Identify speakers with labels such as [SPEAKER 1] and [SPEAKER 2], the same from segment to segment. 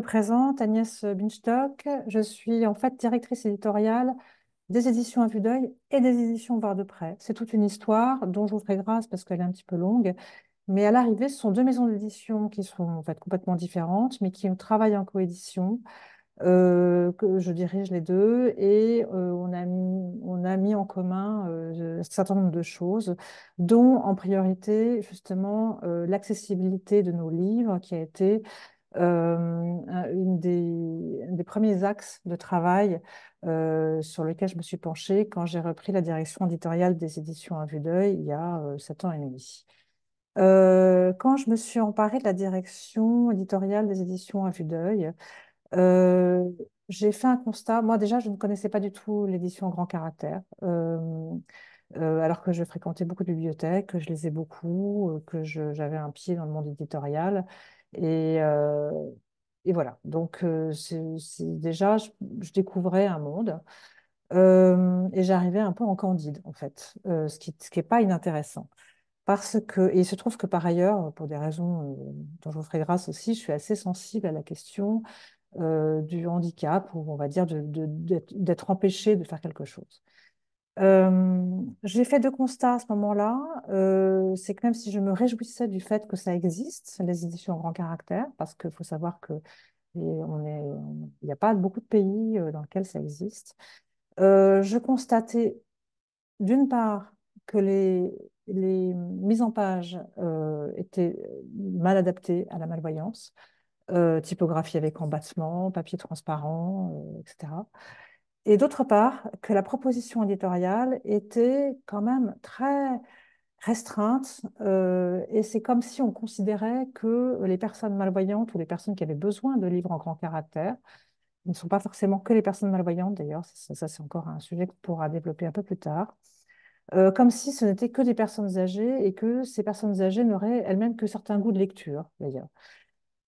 [SPEAKER 1] présente, Agnès Binstock. Je suis en fait directrice éditoriale des éditions à vue d'œil et des éditions Voir de près. C'est toute une histoire dont je vous ferai grâce parce qu'elle est un petit peu longue. Mais à l'arrivée, ce sont deux maisons d'édition qui sont en fait complètement différentes, mais qui travaillent en coédition. Euh, que je dirige les deux et euh, on, a mis, on a mis en commun euh, un certain nombre de choses, dont en priorité justement l'accessibilité de nos livres qui a été euh, une des, un des premiers axes de travail euh, sur lequel je me suis penchée quand j'ai repris la direction éditoriale des éditions à vue d'œil il y a euh, sept ans et demi. quand je me suis emparée de la direction éditoriale des éditions à vue d'œil, j'ai fait un constat. Moi, déjà, je ne connaissais pas du tout l'édition en grand caractère, alors que je fréquentais beaucoup de bibliothèques, que je ai beaucoup, que j'avais un pied dans le monde éditorial. Et, euh, et voilà, donc euh, c'est déjà, je, découvrais un monde. Euh, et j'arrivais un peu en candide, en fait, ce qui n'est ce qui pas inintéressant parce que, et il se trouve que par ailleurs, pour des raisons dont je vous ferai grâce aussi, je suis assez sensible à la question du handicap, ou on va dire d'être empêché de faire quelque chose j'ai fait deux constats à ce moment-là. c'est que même si je me réjouissais du fait que ça existe, les éditions en grand caractère, parce qu'il faut savoir qu'il n'y a pas beaucoup de pays dans lesquels ça existe, je constatais d'une part que les, les mises en page étaient mal adaptées à la malvoyance, typographie avec embattement, papier transparent, etc et d'autre part, que la proposition éditoriale était quand même très restreinte, euh, et c'est comme si on considérait que les personnes malvoyantes ou les personnes qui avaient besoin de livres en grand caractère ne sont pas forcément que les personnes malvoyantes, d'ailleurs, ça, c'est encore un sujet qu'on pourra développer un peu plus tard, euh, comme si ce n'était que des personnes âgées et que ces personnes âgées n'auraient elles-mêmes que certains goûts de lecture, d'ailleurs.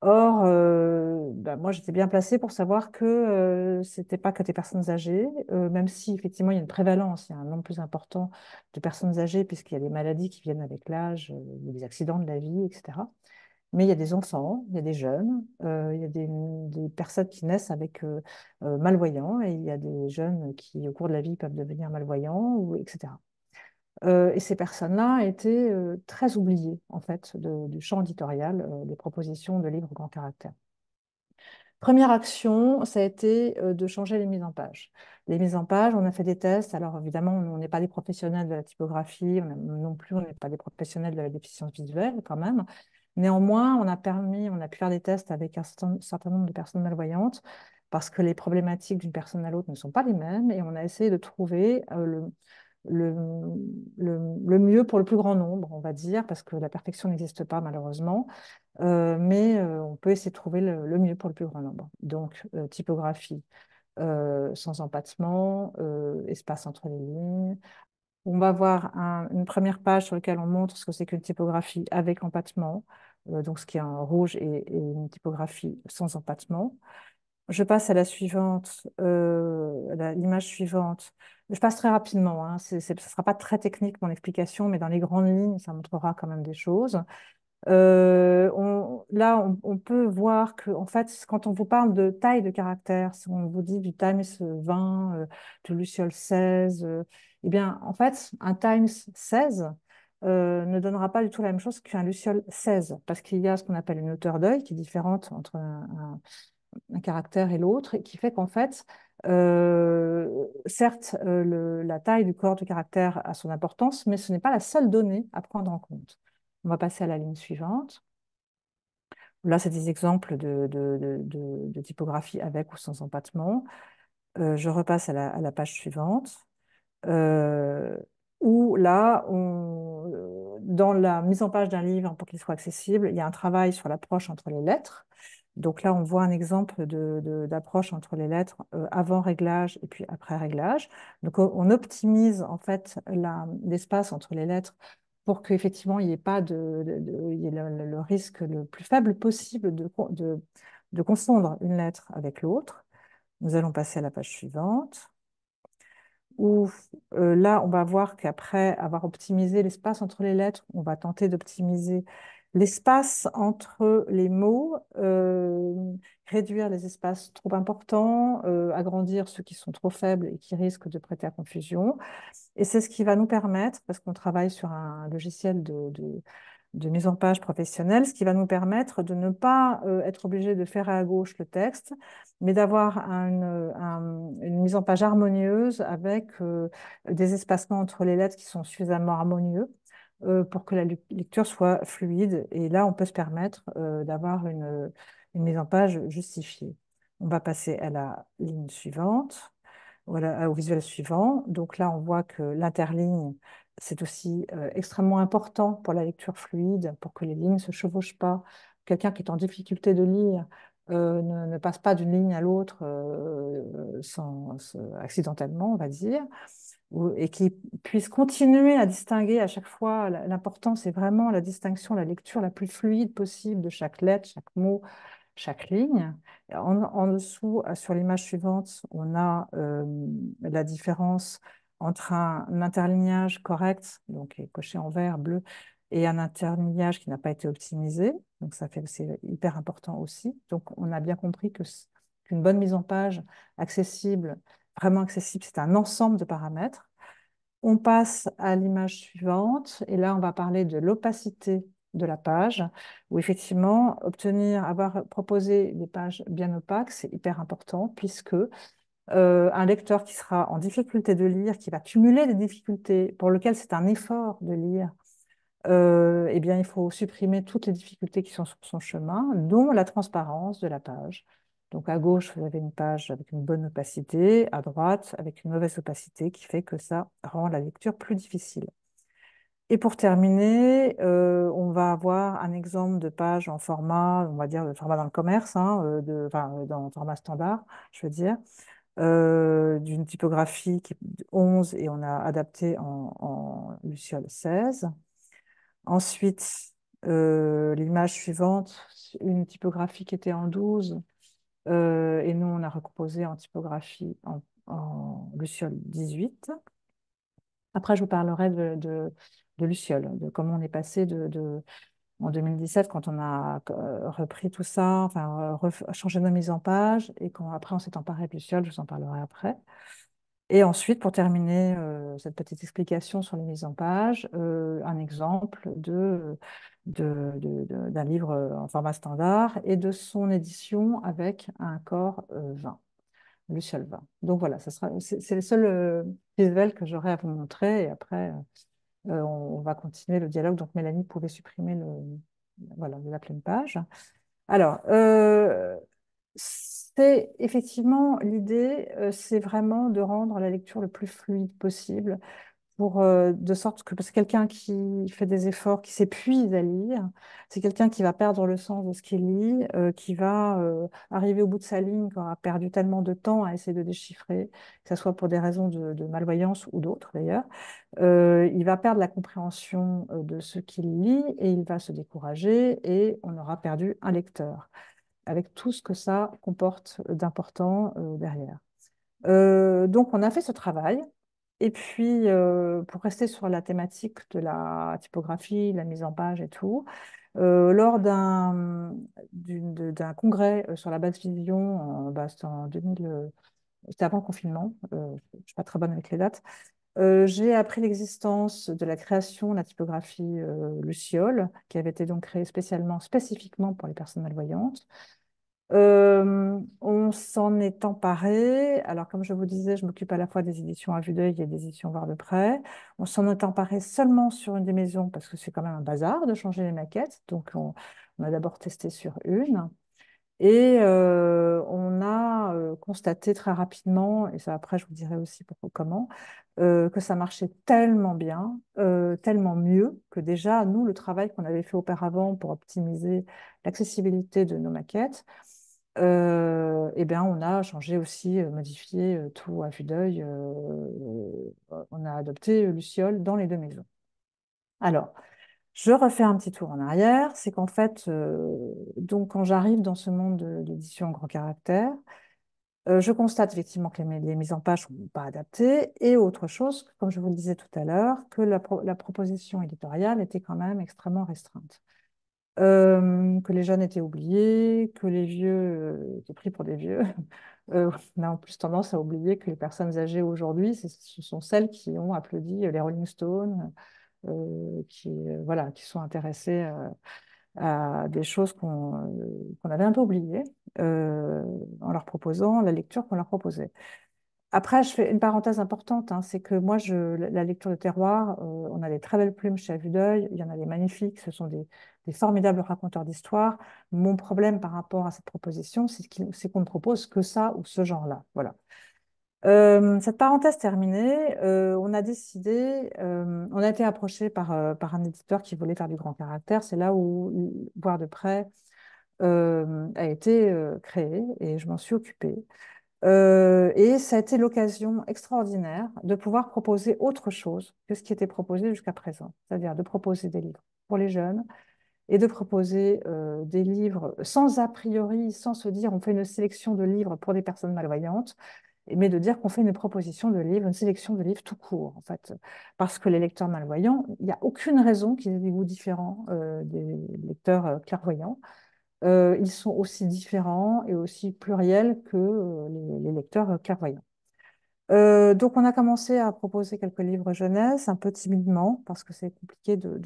[SPEAKER 1] Or, euh, bah, moi, j'étais bien placée pour savoir que euh, ce n'était pas que des personnes âgées, euh, même si effectivement il y a une prévalence, il y a un nombre plus important de personnes âgées, puisqu'il y a des maladies qui viennent avec l'âge, des accidents de la vie, etc. Mais il y a des enfants, il y a des jeunes, il y a des, des, personnes qui naissent avec malvoyants, et il y a des jeunes qui, au cours de la vie, peuvent devenir malvoyants, ou, etc. Euh, et ces personnes-là étaient euh, très oubliées, en fait, du champ éditorial euh, des propositions de livres grand caractère. Première action, ça a été de changer les mises en page. Les mises en page, on a fait des tests. Alors, évidemment, on n'est pas des professionnels de la typographie, non plus, on n'est pas des professionnels de la déficience visuelle, quand même. Néanmoins, on a permis, on a pu faire des tests avec un certain, certain nombre de personnes malvoyantes parce que les problématiques d'une personne à l'autre ne sont pas les mêmes et on a essayé de trouver le, le, le, mieux pour le plus grand nombre, on va dire, parce que la perfection n'existe pas malheureusement, euh, mais euh, on peut essayer de trouver le, mieux pour le plus grand nombre. Donc, euh, typographie sans empattement, espace entre les lignes. On va voir une première page sur laquelle on montre ce que c'est qu'une typographie avec empattement, donc ce qui est un rouge et, et une typographie sans empattement. Je passe à la suivante, euh, l'image suivante. Je passe très rapidement, hein. ce ne sera pas très technique mon explication, mais dans les grandes lignes, ça montrera quand même des choses. Euh, là, on, peut voir que, en fait, quand on vous parle de taille de caractère, si on vous dit du Times 20, euh, du Luciole 16, eh bien, en fait, un Times 16, ne donnera pas du tout la même chose qu'un luciole 16, parce qu'il y a ce qu'on appelle une hauteur d'œil qui est différente entre un, un caractère et l'autre, qui fait qu'en fait, euh, certes, euh, le, la taille du corps de caractère a son importance, mais ce n'est pas la seule donnée à prendre en compte. On va passer à la ligne suivante. Là, c'est des exemples de, de, de, typographie avec ou sans empattement. Euh, je repasse à la, à la page suivante, où là, on, dans la mise en page d'un livre pour qu'il soit accessible, il y a un travail sur l'approche entre les lettres. Donc là, on voit un exemple d'approche entre les lettres euh, avant réglage et puis après réglage. Donc on optimise en fait l'espace entre les lettres pour qu'effectivement il n'y ait pas de, le, risque le plus faible possible de confondre une lettre avec l'autre. Nous allons passer à la page suivante où euh, là, on va voir qu'après avoir optimisé l'espace entre les lettres, on va tenter d'optimiser l'espace entre les mots, euh, réduire les espaces trop importants, euh, agrandir ceux qui sont trop faibles et qui risquent de prêter à confusion. Et c'est ce qui va nous permettre, parce qu'on travaille sur un logiciel de, mise en page professionnelle, ce qui va nous permettre de ne pas euh, être obligé de faire à gauche le texte, mais d'avoir une mise en page harmonieuse avec des espacements entre les lettres qui sont suffisamment harmonieux euh, pour que la lecture soit fluide. Et là, on peut se permettre euh, d'avoir une, mise en page justifiée. On va passer à la ligne suivante, voilà, euh, au visuel suivant. Donc là, on voit que l'interligne, c'est aussi extrêmement important pour la lecture fluide, pour que les lignes ne se chevauchent pas. Quelqu'un qui est en difficulté de lire ne, passe pas d'une ligne à l'autre sans, accidentellement, on va dire et qui puissent continuer à distinguer à chaque fois. L'important, c'est vraiment la distinction, la lecture la plus fluide possible de chaque lettre, chaque mot, chaque ligne. En, dessous, euh, sur l'image suivante, on a euh, la différence entre un, interlignage correct, donc coché en vert, bleu, et un interlignage qui n'a pas été optimisé. Donc ça fait, c'est hyper important aussi. Donc on a bien compris que qu'une bonne mise en page accessible vraiment accessible, c'est un ensemble de paramètres. On passe à l'image suivante, et là, on va parler de l'opacité de la page, où effectivement, obtenir, avoir proposé des pages bien opaques, c'est hyper important, puisque euh, un lecteur qui sera en difficulté de lire, qui va cumuler des difficultés, pour lequel c'est un effort de lire, euh, eh bien, il faut supprimer toutes les difficultés qui sont sur son chemin, dont la transparence de la page, donc à gauche, vous avez une page avec une bonne opacité, à droite, avec une mauvaise opacité, qui fait que ça rend la lecture plus difficile. Et pour terminer, euh, on va avoir un exemple de page en format, on va dire, format dans le commerce, hein, euh, de, enfin, euh, dans format standard, je veux dire, d'une typographie qui, 11 et on a adapté en, en Luciole 16. Ensuite, l'image suivante, une typographie qui était en 12, euh, et nous, on a recomposé en typographie en, en Luciole 18. Après, je vous parlerai de, de, de Luciole, de comment on est passé de, de, en 2017, quand on a euh, repris tout ça, enfin, euh, changé nos mises en page, et quand après on s'est emparé de Luciole, je vous en parlerai après. Et ensuite, pour terminer euh, cette petite explication sur les mises en page, euh, un exemple de, d'un livre euh, en format standard et de son édition avec un corps 20, seul 20. Donc voilà, sera, c'est, le seul seuls que j'aurais à vous montrer et après, on, va continuer le dialogue. Donc Mélanie pouvait supprimer le, voilà, la pleine page. Alors, c'est effectivement l'idée, euh, c'est vraiment de rendre la lecture le plus fluide possible, pour, euh, de sorte que parce que quelqu'un qui fait des efforts, qui s'épuise à lire, c'est quelqu'un qui va perdre le sens de ce qu'il lit, euh, qui va arriver au bout de sa ligne, qui aura perdu tellement de temps à essayer de déchiffrer, que ce soit pour des raisons de, de malvoyance ou d'autres d'ailleurs, il va perdre la compréhension de ce qu'il lit et il va se décourager et on aura perdu un lecteur avec tout ce que ça comporte d'important euh, derrière. Euh, donc, on a fait ce travail. Et puis, euh, pour rester sur la thématique de la typographie, la mise en page et tout, lors d'un congrès sur la base vision, bah, c'était avant le confinement, je ne suis pas très bonne avec les dates, j'ai appris l'existence de la création de la typographie Luciole, qui avait été donc créée spécialement, spécifiquement pour les personnes malvoyantes on s'en est emparé. Alors, comme je vous disais, je m'occupe à la fois des éditions à vue d'œil et des éditions voir de près. On s'en est emparé seulement sur une des maisons parce que c'est quand même un bazar de changer les maquettes. Donc, on, a d'abord testé sur une. Et on a constaté très rapidement, et ça après je vous dirai aussi pourquoi comment, que ça marchait tellement bien, tellement mieux, que déjà, nous, le travail qu'on avait fait auparavant pour optimiser l'accessibilité de nos maquettes, euh, eh bien, on a changé aussi, euh, modifié euh, tout à vue d'œil. on a adopté Luciole dans les deux maisons. Alors, je refais un petit tour en arrière. C'est qu'en fait, donc, quand j'arrive dans ce monde de l'édition gros caractère, je constate effectivement que les, mises en page ne sont pas adaptées. Et autre chose, comme je vous le disais tout à l'heure, que la proposition éditoriale était quand même extrêmement restreinte. Euh, que les jeunes étaient oubliés, que les vieux euh, étaient pris pour des vieux. Euh, on a en plus tendance à oublier que les personnes âgées aujourd'hui, ce sont celles qui ont applaudi les Rolling Stones, qui, voilà, qui sont intéressées à des choses qu'on avait un peu oubliées en leur proposant la lecture qu'on leur proposait. Après, je fais une parenthèse importante, hein, c'est que moi, la lecture de terroir, euh, on a des très belles plumes chez Vue d'œil, il y en a des magnifiques, ce sont des, formidables raconteurs d'histoire. Mon problème par rapport à cette proposition, c'est qu'on ne propose que ça ou ce genre-là. Voilà. Euh, cette parenthèse terminée, euh, on a décidé, on a été approché par, un éditeur qui voulait faire du grand caractère. C'est là où Boire de près a été créé et je m'en suis occupée. Euh, et ça a été l'occasion extraordinaire de pouvoir proposer autre chose que ce qui était proposé jusqu'à présent, c'est-à-dire de proposer des livres pour les jeunes et de proposer euh, des livres sans a priori, sans se dire on fait une sélection de livres pour des personnes malvoyantes, mais de dire qu'on fait une proposition de livres, une sélection de livres tout court, en fait. Parce que les lecteurs malvoyants, il n'y a aucune raison qu'ils aient des goûts différents euh, des lecteurs clairvoyants. Euh, ils sont aussi différents et aussi pluriels que euh, les, lecteurs euh, clairvoyants. donc, on a commencé à proposer quelques livres jeunesse, un peu timidement, parce que c'est compliqué de,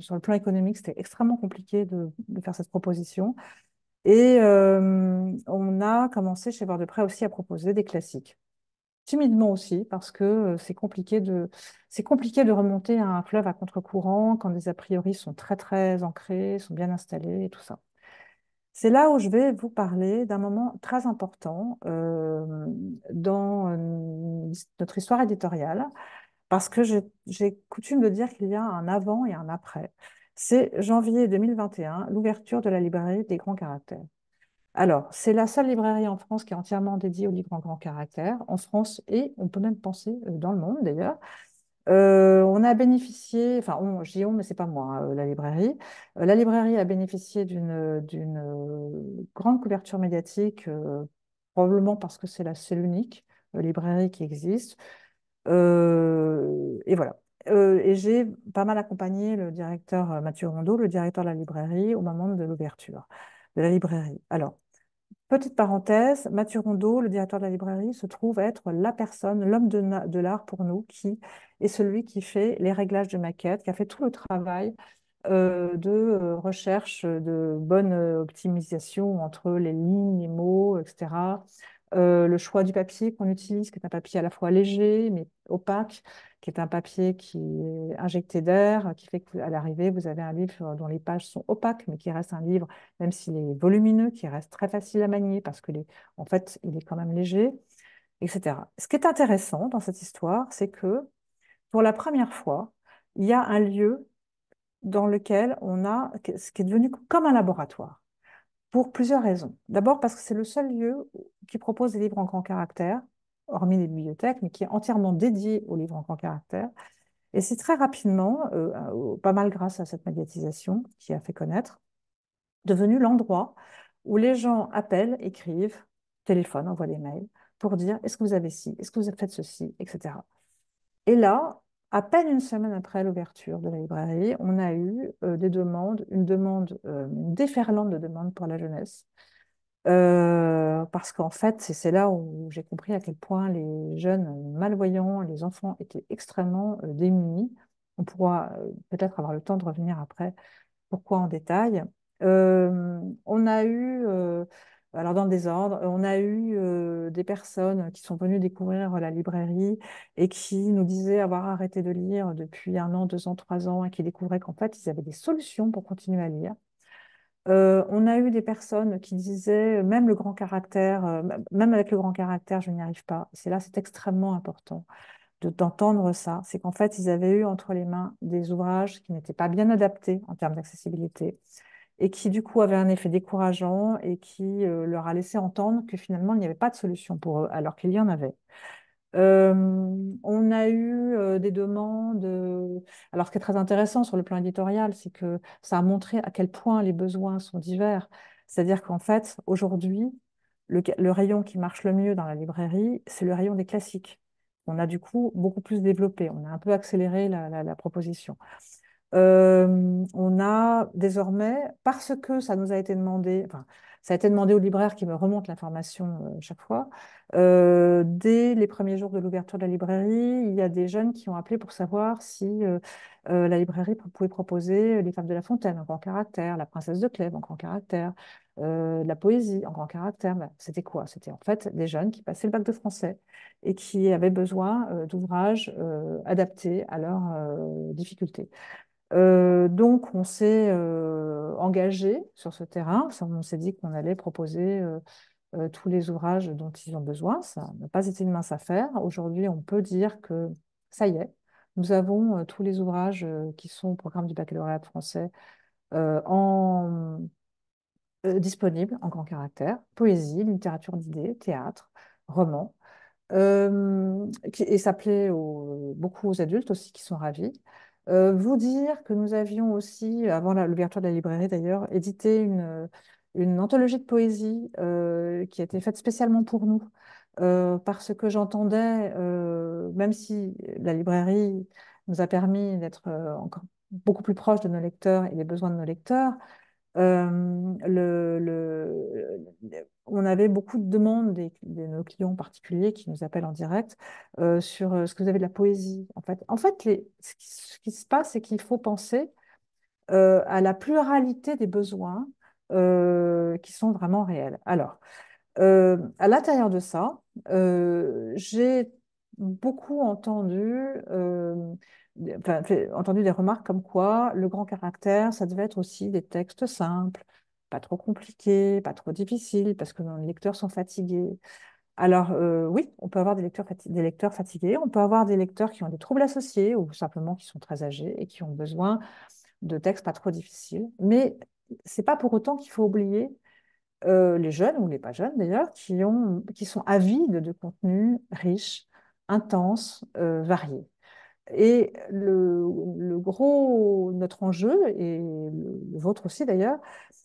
[SPEAKER 1] Sur le plan économique, c'était extrêmement compliqué de, faire cette proposition. Et on a commencé chez Voir de Près aussi à proposer des classiques timidement aussi, parce que euh, c'est compliqué de c'est compliqué de remonter à un fleuve à contre-courant quand les a priori sont très très ancrés, sont bien installés et tout ça. C'est là où je vais vous parler d'un moment très important euh, dans euh, notre histoire éditoriale, parce que j'ai coutume de dire qu'il y a un avant et un après. C'est janvier 2021, l'ouverture de la librairie des grands caractères. Alors, c'est la seule librairie en France qui est entièrement dédiée aux livres en grand caractère, en France et on peut même penser euh, dans le monde d'ailleurs. Euh, on a bénéficié, enfin, on, mais c'est pas moi, euh, la librairie. la librairie a bénéficié d'une grande couverture médiatique, probablement parce que c'est la seule librairie qui existe. et voilà. et j'ai pas mal accompagné le directeur Mathieu Rondeau, le directeur de la librairie, au moment de l'ouverture de la librairie. Alors, Petite parenthèse, Mathieu Rondeau, le directeur de la librairie, se trouve être la personne, l'homme de, l'art pour nous, qui est celui qui fait les réglages de maquettes, qui a fait tout le travail euh, de euh, recherche, euh, de bonne optimisation entre les lignes, les mots, etc. Euh, le choix du papier qu'on utilise, qui est un papier à la fois léger mais opaque, qui est un papier qui est injecté d'air, qui fait qu'à l'arrivée, vous avez un livre dont les pages sont opaques, mais qui reste un livre, même s'il est volumineux, qui reste très facile à manier parce que en fait, il est quand même léger, etc. Ce qui est intéressant dans cette histoire, c'est que pour la première fois, il y a un lieu dans lequel on a ce qui est devenu comme un laboratoire pour plusieurs raisons. D'abord parce que c'est le seul lieu qui propose des livres en grand caractère, hormis les bibliothèques, mais qui est entièrement dédié aux livres en grand caractère. Et c'est très rapidement, euh, euh, pas mal grâce à cette médiatisation qui a fait connaître, devenu l'endroit où les gens appellent, écrivent, téléphonent, envoient des mails pour dire est-ce que vous avez ci, est-ce que vous faites ceci, etc. Et là, à peine une semaine après l'ouverture de la librairie, on a eu euh, des demandes, une demande, euh, déferlante de demandes pour la jeunesse. Euh, parce qu'en fait, c'est là où j'ai compris à quel point les jeunes malvoyants, les enfants étaient extrêmement démunis. On pourra peut-être avoir le temps de revenir après pourquoi en détail. on a eu, alors dans des ordres on a eu euh, des personnes qui sont venues découvrir euh, la librairie et qui nous disaient avoir arrêté de lire depuis un an, deux ans, trois ans et qui découvraient qu'en fait, ils avaient des solutions pour continuer à lire. Euh, on a eu des personnes qui disaient, même le grand caractère, même avec le grand caractère, je n'y arrive pas. C'est là, c'est extrêmement important d'entendre ça. C'est qu'en fait, ils avaient eu entre les mains des ouvrages qui n'étaient pas bien adaptés en termes d'accessibilité, et qui du coup avait un effet décourageant et qui euh, leur a laissé entendre que finalement il n'y avait pas de solution pour eux, alors qu'il y en avait. Euh, on a eu euh, des demandes. alors, ce qui est très intéressant sur le plan éditorial, c'est que ça a montré à quel point les besoins sont divers. C'est-à-dire qu'en fait, aujourd'hui, le, rayon qui marche le mieux dans la librairie, c'est le rayon des classiques. On a du coup beaucoup plus développé. On a un peu accéléré la proposition on a désormais, parce que ça nous a été demandé, enfin, ça a été demandé au libraire qui me remonte l'information euh, chaque fois, euh, dès les premiers jours de l'ouverture de la librairie, il y a des jeunes qui ont appelé pour savoir si euh, la librairie pouvait proposer Les Femmes de la Fontaine en grand caractère, La Princesse de Clèves en grand caractère, la poésie en grand caractère. Ben, c'était quoi C'était en fait des jeunes qui passaient le bac de français et qui avaient besoin d'ouvrages adaptés à leurs difficultés. Euh, donc, on s'est euh, engagé sur ce terrain. On s'est dit qu'on allait proposer euh, tous les ouvrages dont ils ont besoin. Ça n'a pas été une mince affaire. Aujourd'hui, on peut dire que ça y est, nous avons tous les ouvrages qui sont au programme du baccalauréat français disponibles en grand caractère poésie, littérature d'idées, théâtre, romans et ça plaît beaucoup aux adultes aussi qui sont ravis. Euh, vous dire que nous avions aussi, avant l'ouverture de la librairie d'ailleurs, édité une, euh, anthologie de poésie euh, qui a été faite spécialement pour nous, parce que j'entendais, même si la librairie nous a permis d'être encore beaucoup plus proche de nos lecteurs et des besoins de nos lecteurs, euh, on avait beaucoup de demandes de, nos clients particuliers qui nous appellent en direct euh, sur euh, ce que vous avez de la poésie. En fait, en fait ce, qui, ce, qui, se passe, c'est qu'il faut penser à la pluralité des besoins qui sont vraiment réels. Alors, à l'intérieur de ça, j'ai beaucoup entendu enfin, entendu des remarques comme quoi le grand caractère, ça devait être aussi des textes simples, pas trop compliqués, pas trop difficiles, parce que les lecteurs sont fatigués. Alors euh, oui, on peut avoir des lecteurs, des lecteurs, fatigués, on peut avoir des lecteurs qui ont des troubles associés ou simplement qui sont très âgés et qui ont besoin de textes pas trop difficiles. Mais c'est pas pour autant qu'il faut oublier euh, les jeunes ou les pas jeunes d'ailleurs qui, sont avides de contenu riche, intenses, euh, variés. varié. Et le, gros, notre enjeu, et le, vôtre aussi d'ailleurs,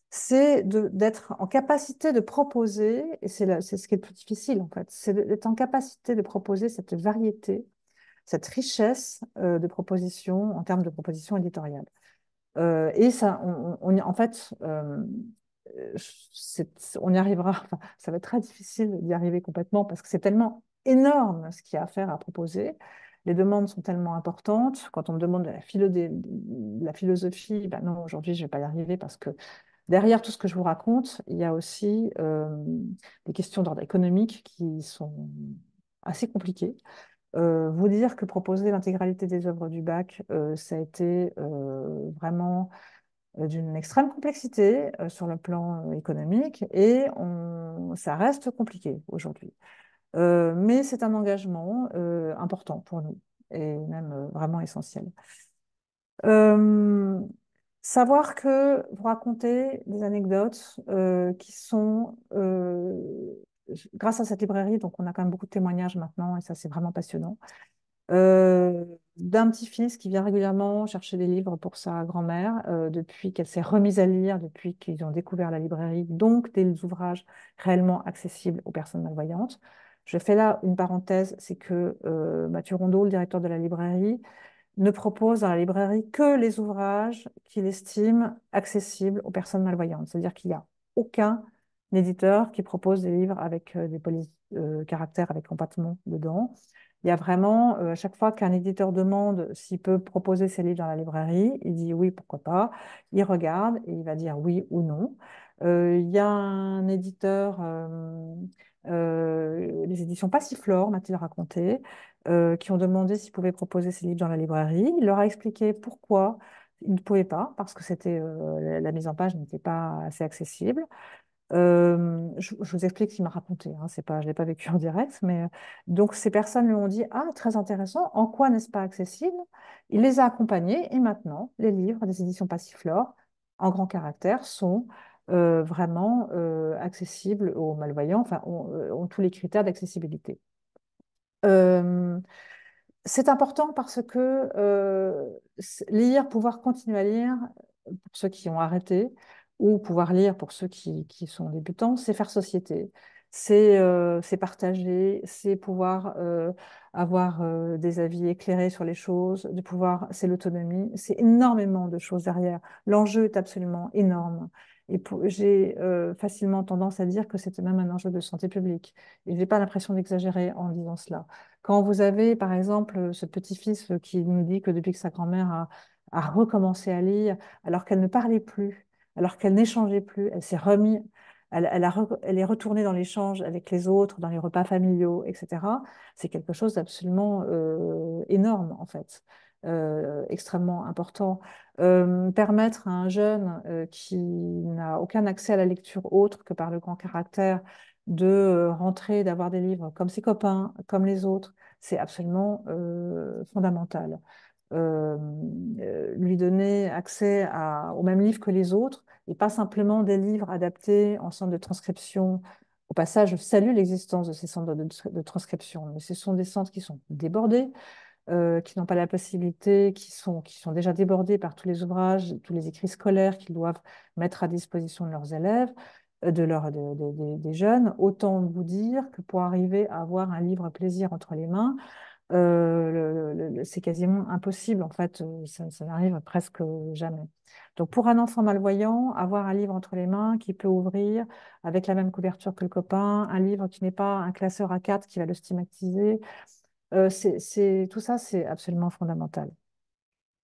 [SPEAKER 1] c'est d'être en capacité de proposer, et c'est ce qui est le plus difficile en fait, c'est d'être en capacité de proposer cette variété, cette richesse euh, de propositions en termes de propositions éditoriales. Euh, et ça, on, en fait, euh, on y arrivera, ça va être très difficile d'y arriver complètement parce que c'est tellement énorme ce qu'il y a à faire à proposer les demandes sont tellement importantes. Quand on me demande la, la philosophie, bah non, aujourd'hui, je ne vais pas y arriver parce que derrière tout ce que je vous raconte, il y a aussi euh, des questions d'ordre économique qui sont assez compliquées. Euh, vous dire que proposer l'intégralité des œuvres du bac, euh, ça a été vraiment d'une extrême complexité sur le plan économique et ça reste compliqué aujourd'hui. Euh, mais c'est un engagement euh, important pour nous et même euh, vraiment essentiel. savoir que vous racontez des anecdotes qui sont grâce à cette librairie, donc on a quand même beaucoup de témoignages maintenant et ça c'est vraiment passionnant. d'un petit-fils qui vient régulièrement chercher des livres pour sa grand-mère depuis qu'elle s'est remise à lire, depuis qu'ils ont découvert la librairie, donc des ouvrages réellement accessibles aux personnes malvoyantes. Je fais là une parenthèse, c'est que euh, Mathieu Rondeau, le directeur de la librairie, ne propose dans la librairie que les ouvrages qu'il estime accessibles aux personnes malvoyantes. C'est-à-dire qu'il n'y a aucun éditeur qui propose des livres avec euh, des polices euh, caractères avec empattement dedans. Il y a vraiment, à chaque fois qu'un éditeur demande s'il peut proposer ses livres dans la librairie, il dit oui, pourquoi pas. Il regarde et il va dire oui ou non. il y a un éditeur euh, les éditions Passiflore, m'a-t-il raconté, euh, qui ont demandé s'ils pouvaient proposer ces livres dans la librairie. Il leur a expliqué pourquoi ils ne pouvaient pas, parce que c'était euh, la mise en page n'était pas assez accessible. je, vous explique ce qu'il m'a raconté, hein, c'est pas, je ne l'ai pas vécu en direct, mais donc ces personnes lui ont dit Ah, très intéressant, en quoi n'est-ce pas accessible Il les a accompagnés et maintenant, les livres des éditions Passiflore, en grand caractère, sont euh, vraiment euh, accessible aux malvoyants, enfin, ont, euh, tous les critères d'accessibilité. Euh, c'est important parce que lire, pouvoir continuer à lire pour ceux qui ont arrêté, ou pouvoir lire pour ceux qui, qui sont débutants, c'est faire société c'est partager, c'est pouvoir avoir des avis éclairés sur les choses, pouvoir, c'est l'autonomie, c'est énormément de choses derrière. L'enjeu est absolument énorme. Et j'ai euh, facilement tendance à dire que c'était même un enjeu de santé publique. Et je n'ai pas l'impression d'exagérer en disant cela. Quand vous avez, par exemple, ce petit-fils qui nous dit que depuis que sa grand-mère a, recommencé à lire, alors qu'elle ne parlait plus, alors qu'elle n'échangeait plus, elle s'est remise, elle, est retournée dans l'échange avec les autres, dans les repas familiaux, etc. C'est quelque chose d'absolument euh, énorme, en fait. Euh, extrêmement important. Euh, permettre à un jeune euh, qui n'a aucun accès à la lecture autre que par le grand caractère de rentrer, d'avoir des livres comme ses copains, comme les autres, c'est absolument fondamental. lui donner accès aux mêmes livres que les autres et pas simplement des livres adaptés en centre de transcription au passage, je salue l'existence de ces centres de, transcription, mais ce sont des centres qui sont débordés, euh, qui n'ont pas la possibilité, qui sont, qui sont déjà débordés par tous les ouvrages, tous les écrits scolaires qu'ils doivent mettre à disposition de leurs élèves, euh, de leur, des jeunes. Autant vous dire que pour arriver à avoir un livre plaisir entre les mains, euh, c'est quasiment impossible, en fait, ça, n'arrive presque jamais. Donc pour un enfant malvoyant, avoir un livre entre les mains qui peut ouvrir avec la même couverture que le copain, un livre qui n'est pas un classeur à quatre qui va le stigmatiser, euh, c'est tout ça, c'est absolument fondamental.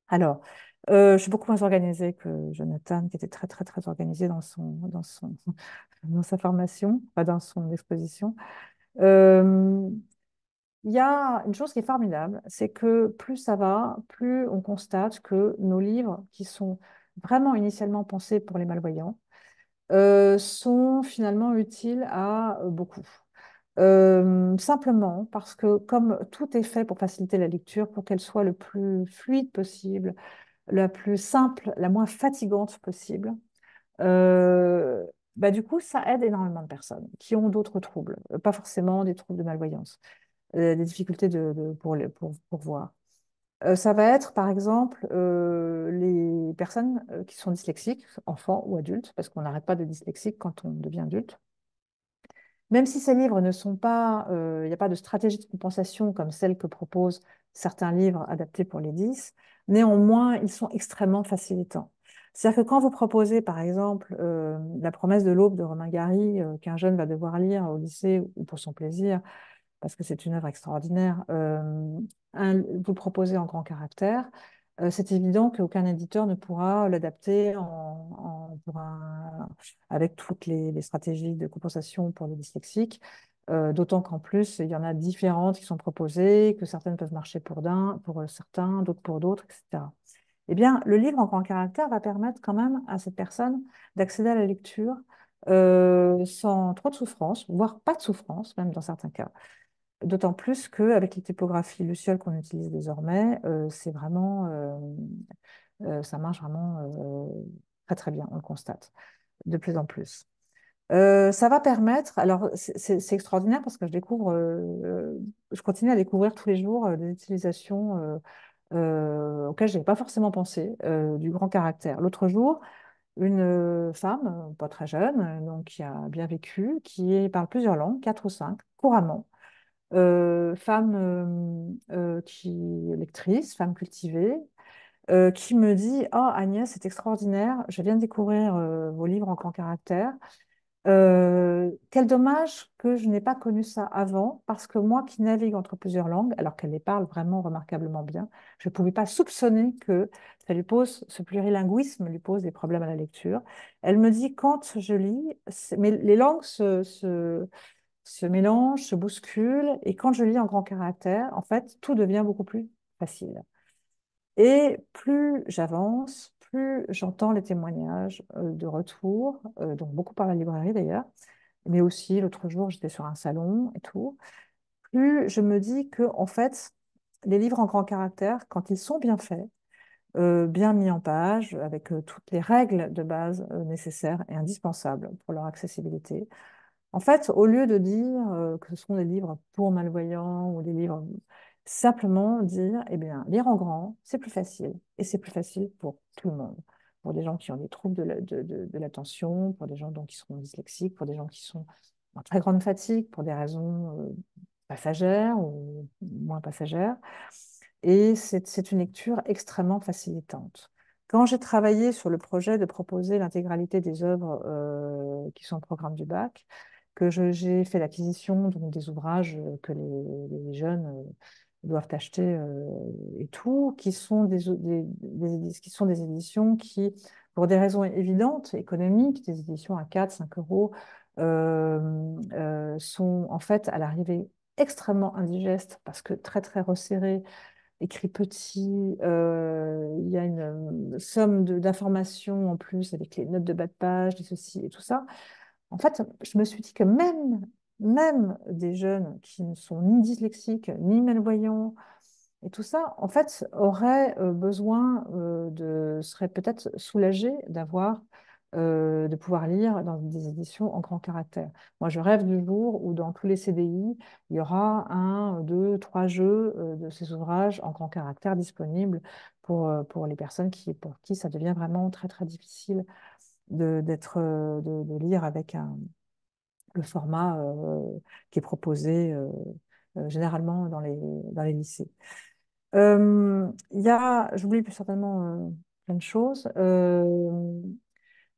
[SPEAKER 1] Alors, euh, je suis beaucoup moins organisée que Jonathan, qui était très, très, très organisé dans, son, dans, son, dans sa formation, pas dans son exposition. Euh, il y a une chose qui est formidable, c'est que plus ça va, plus on constate que nos livres, qui sont vraiment initialement pensés pour les malvoyants, sont finalement utiles à beaucoup. Euh, simplement parce que comme tout est fait pour faciliter la lecture, pour qu'elle soit le plus fluide possible, la plus simple, la moins fatigante possible, euh, bah du coup, ça aide énormément de personnes qui ont d'autres troubles, euh, pas forcément des troubles de malvoyance, des difficultés de, pour, pour, pour, voir. ça va être, par exemple, les personnes qui sont dyslexiques, enfants ou adultes, parce qu'on n'arrête pas de dyslexique quand on devient adulte. Même si ces livres ne sont pas, euh, il n'y a pas de stratégie de compensation comme celle que proposent certains livres adaptés pour les 10, néanmoins, ils sont extrêmement facilitants. C'est-à-dire que quand vous proposez, par exemple, euh, La promesse de l'aube de Romain Gary, euh, qu'un jeune va devoir lire au lycée ou pour son plaisir, parce que c'est une œuvre extraordinaire, vous le proposez en grand caractère, euh, c'est évident qu'aucun éditeur ne pourra l'adapter avec toutes les, stratégies de compensation pour les dyslexiques. Euh, d'autant qu'en plus, il y en a différentes qui sont proposées, que certaines peuvent marcher pour, pour euh, certains, d'autres pour d'autres, etc. Eh bien, le livre en grand caractère va permettre quand même à cette personne d'accéder à la lecture sans trop de souffrance, voire pas de souffrance, même dans certains cas. D'autant plus qu'avec les typographies lucioles qu'on utilise désormais, euh, c'est vraiment, euh, euh, ça marche vraiment très très bien, on le constate de plus en plus. ça va permettre, alors c'est extraordinaire parce que je découvre, je continue à découvrir tous les jours des utilisations auxquelles je n'avais pas forcément pensé, du grand caractère. L'autre jour, une femme, pas très jeune, donc qui a bien vécu, qui parle plusieurs langues, quatre ou cinq, couramment, euh, femme euh, euh, qui lectrice, femme cultivée, qui me dit Oh Agnès, c'est extraordinaire, je viens de découvrir vos livres en grand caractère. quel dommage que je n'ai pas connu ça avant, parce que moi qui navigue entre plusieurs langues, alors qu'elle les parle vraiment remarquablement bien, je ne pouvais pas soupçonner que ça lui pose, ce plurilinguisme lui pose des problèmes à la lecture. Elle me dit, quand je lis, mais les langues se, se mélange, se bouscule, Et quand je lis en grand caractère, en fait, tout devient beaucoup plus facile. Et plus j'avance, plus j'entends les témoignages euh, de retour, euh, donc beaucoup par la librairie d'ailleurs, mais aussi l'autre jour, j'étais sur un salon et tout, plus je me dis que, en fait, les livres en grand caractère, quand ils sont bien faits, euh, bien mis en page, avec toutes les règles de base nécessaires et indispensables pour leur accessibilité, en fait, au lieu de dire euh, que ce sont des livres pour malvoyants ou des livres simplement dire, eh bien, lire en grand, c'est plus facile. Et c'est plus facile pour tout le monde. Pour des gens qui ont des troubles de l'attention, pour des gens qui sont dyslexiques, pour des gens qui sont en très grande fatigue, pour des raisons euh, passagères ou moins passagères. Et c'est une lecture extrêmement facilitante. Quand j'ai travaillé sur le projet de proposer l'intégralité des œuvres euh, qui sont au programme du bac, que j'ai fait l'acquisition des ouvrages euh, que les, jeunes euh, doivent acheter euh, et tout, qui sont des, qui sont des éditions qui, pour des raisons évidentes, économiques, des éditions à 4, 5 euros, sont en fait à l'arrivée extrêmement indigestes parce que très très resserrées, écrit petit, il y a une somme d'informations en plus avec les notes de bas de page, et ceci et tout ça en fait, je me suis dit que même, même des jeunes qui ne sont ni dyslexiques, ni malvoyants, et tout ça, en fait, auraient euh, besoin euh, de, peut-être soulagés d'avoir euh, de pouvoir lire dans des éditions en grand caractère. Moi, je rêve du jour où dans tous les CDI, il y aura un, deux, trois jeux de ces ouvrages en grand caractère disponibles pour, pour les personnes qui, pour qui ça devient vraiment très, très difficile de, euh, de, de lire avec le format euh, qui est proposé euh, généralement dans les, dans les lycées. Il y a, j'oublie plus certainement plein de choses.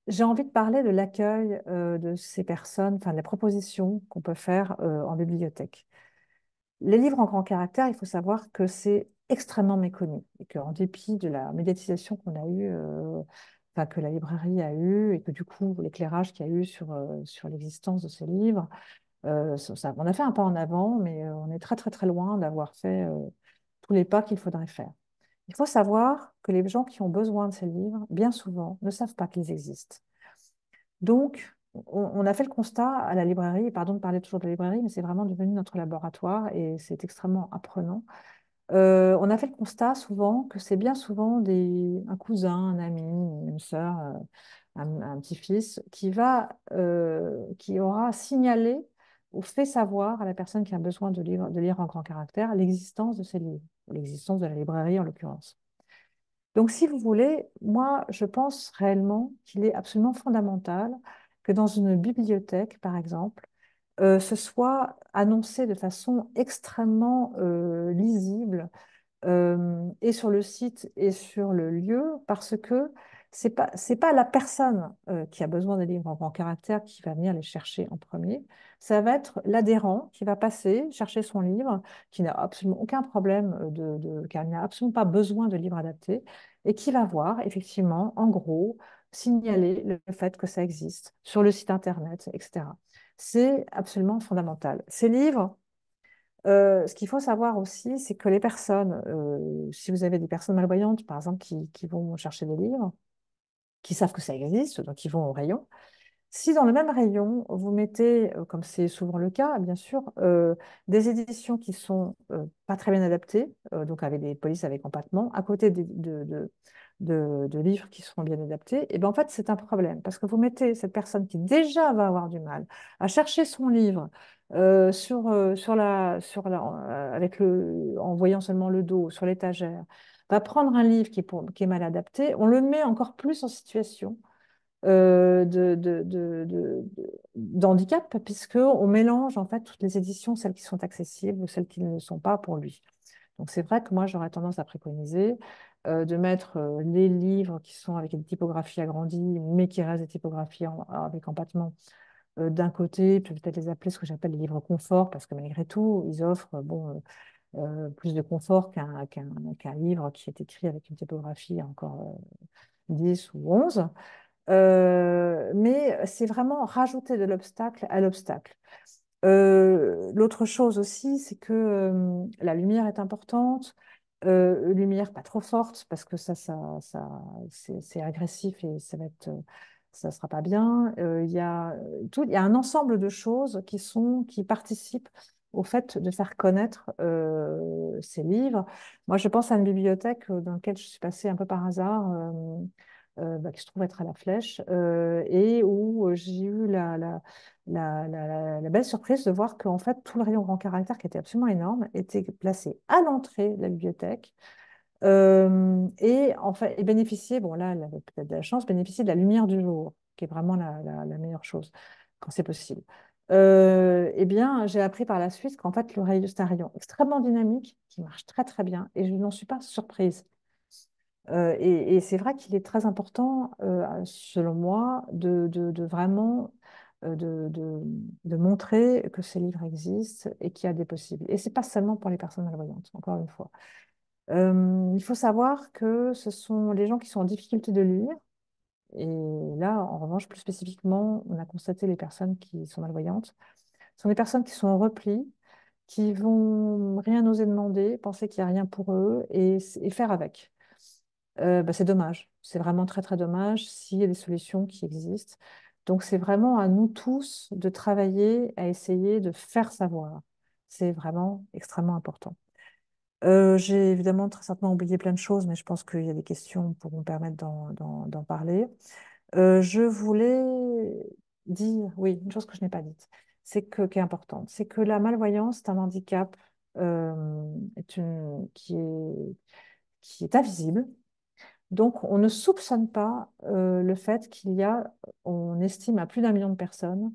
[SPEAKER 1] j'ai envie de parler de l'accueil de ces personnes, enfin de la qu'on peut faire en bibliothèque. Les livres en grand caractère, il faut savoir que c'est extrêmement méconnu et qu'en dépit de la médiatisation qu'on a eue que la librairie a eu et que du coup l'éclairage qu'il y a eu sur, euh, sur l'existence de ce livre. Euh, ça, on a fait un pas en avant, mais euh, on est très très très loin d'avoir fait tous les pas qu'il faudrait faire. Il faut savoir que les gens qui ont besoin de ces livres, bien souvent, ne savent pas qu'ils existent. Donc, on, a fait le constat à la librairie, pardon de parler toujours de la librairie, mais c'est vraiment devenu notre laboratoire et c'est extrêmement apprenant. Euh, on a fait le constat souvent que c'est bien souvent un cousin, un ami, une sœur, euh, un, petit-fils qui euh, qui aura signalé ou fait savoir à la personne qui a besoin de lire, de lire en grand caractère l'existence de ces livres, l'existence de la librairie en l'occurrence. Donc, si vous voulez, moi, je pense réellement qu'il est absolument fondamental que dans une bibliothèque, par exemple, euh, soit annoncé de façon extrêmement euh, lisible euh, et sur le site et sur le lieu, parce que c'est pas pas la personne qui a besoin des livres en grand caractère qui va venir les chercher en premier. Ça va être l'adhérent qui va passer chercher son livre, qui n'a absolument aucun problème de, car il n'a absolument pas besoin de livres adaptés et qui va voir effectivement en gros signaler le fait que ça existe sur le site internet, etc c'est absolument fondamental. Ces livres, euh, ce qu'il faut savoir aussi, c'est que les personnes, euh, si vous avez des personnes malvoyantes, par exemple, qui, vont chercher des livres, qui savent que ça existe, donc ils vont au rayon, si dans le même rayon, vous mettez, euh, comme c'est souvent le cas, bien sûr, des éditions qui sont pas très bien adaptées, donc avec des polices avec empattement, à côté de, de, livres qui seront bien adaptés, et eh bien en fait, c'est un problème parce que vous mettez cette personne qui déjà va avoir du mal à chercher son livre euh, sur, euh, sur la, sur la, euh, avec le, en voyant seulement le dos sur l'étagère, va prendre un livre qui, qui est mal adapté, on le met encore plus en situation euh, de, de, de, de puisqu'on mélange en fait toutes les éditions, celles qui sont accessibles ou celles qui ne le sont pas pour lui. Donc c'est vrai que moi j'aurais tendance à préconiser euh, de mettre euh, les livres qui sont avec une typographie agrandie, mais qui restent des typographies avec empattement euh, d'un côté, peut-être les appeler ce que j'appelle les livres confort, parce que malgré tout, ils offrent bon, plus de confort qu'un livre qui est écrit avec une typographie encore 10 ou 11. mais c'est vraiment rajouter de l'obstacle à l'obstacle. L'autre chose aussi, c'est que la lumière est importante. Euh, lumière pas trop forte parce que ça, ça, c'est agressif et ça va être, euh, ça sera pas bien. Euh, il y a il y a un ensemble de choses qui sont, qui participent au fait de faire connaître ces livres. Moi, je pense à une bibliothèque dans laquelle je suis passée un peu par hasard euh, bah, qui se trouve être à la flèche, euh, et où euh, j'ai eu la, belle surprise de voir qu'en fait, tout le rayon grand caractère, qui était absolument énorme, était placé à l'entrée de la bibliothèque. et, en et bénéficier, bon là, avait peut-être de la chance, bénéficier de la lumière du jour, qui est vraiment la meilleure chose quand c'est possible. Euh, eh bien, j'ai appris par la suite qu'en fait, le rayon, c'est un rayon extrêmement dynamique, qui marche très très bien, et je n'en suis pas surprise. Euh, et, c'est vrai qu'il est très important, euh, selon moi, de, vraiment euh, de, montrer que ces livres existent et qu'il y a des possibles. Et ce n'est pas seulement pour les personnes malvoyantes, encore une fois. il faut savoir que ce sont les gens qui sont en difficulté de lire. Et là, en revanche, plus spécifiquement, on a constaté les personnes qui sont malvoyantes. Ce sont des personnes qui sont en repli, qui vont rien oser demander, penser qu'il n'y a rien pour eux et faire avec. Euh, bah, c'est dommage. C'est vraiment très, très dommage s'il y a des solutions qui existent. Donc, c'est vraiment à nous tous de travailler à essayer de faire savoir. C'est vraiment extrêmement important. Euh, j'ai évidemment très certainement oublié plein de choses, mais je pense qu'il y a des questions pour me permettre d'en parler. Euh, je voulais dire, oui, une chose que je n'ai pas dite, c'est que qui est importante, c'est que la malvoyance est un handicap qui est invisible, donc, on ne soupçonne pas euh, le fait qu'il y a, on estime à plus d'un million de personnes,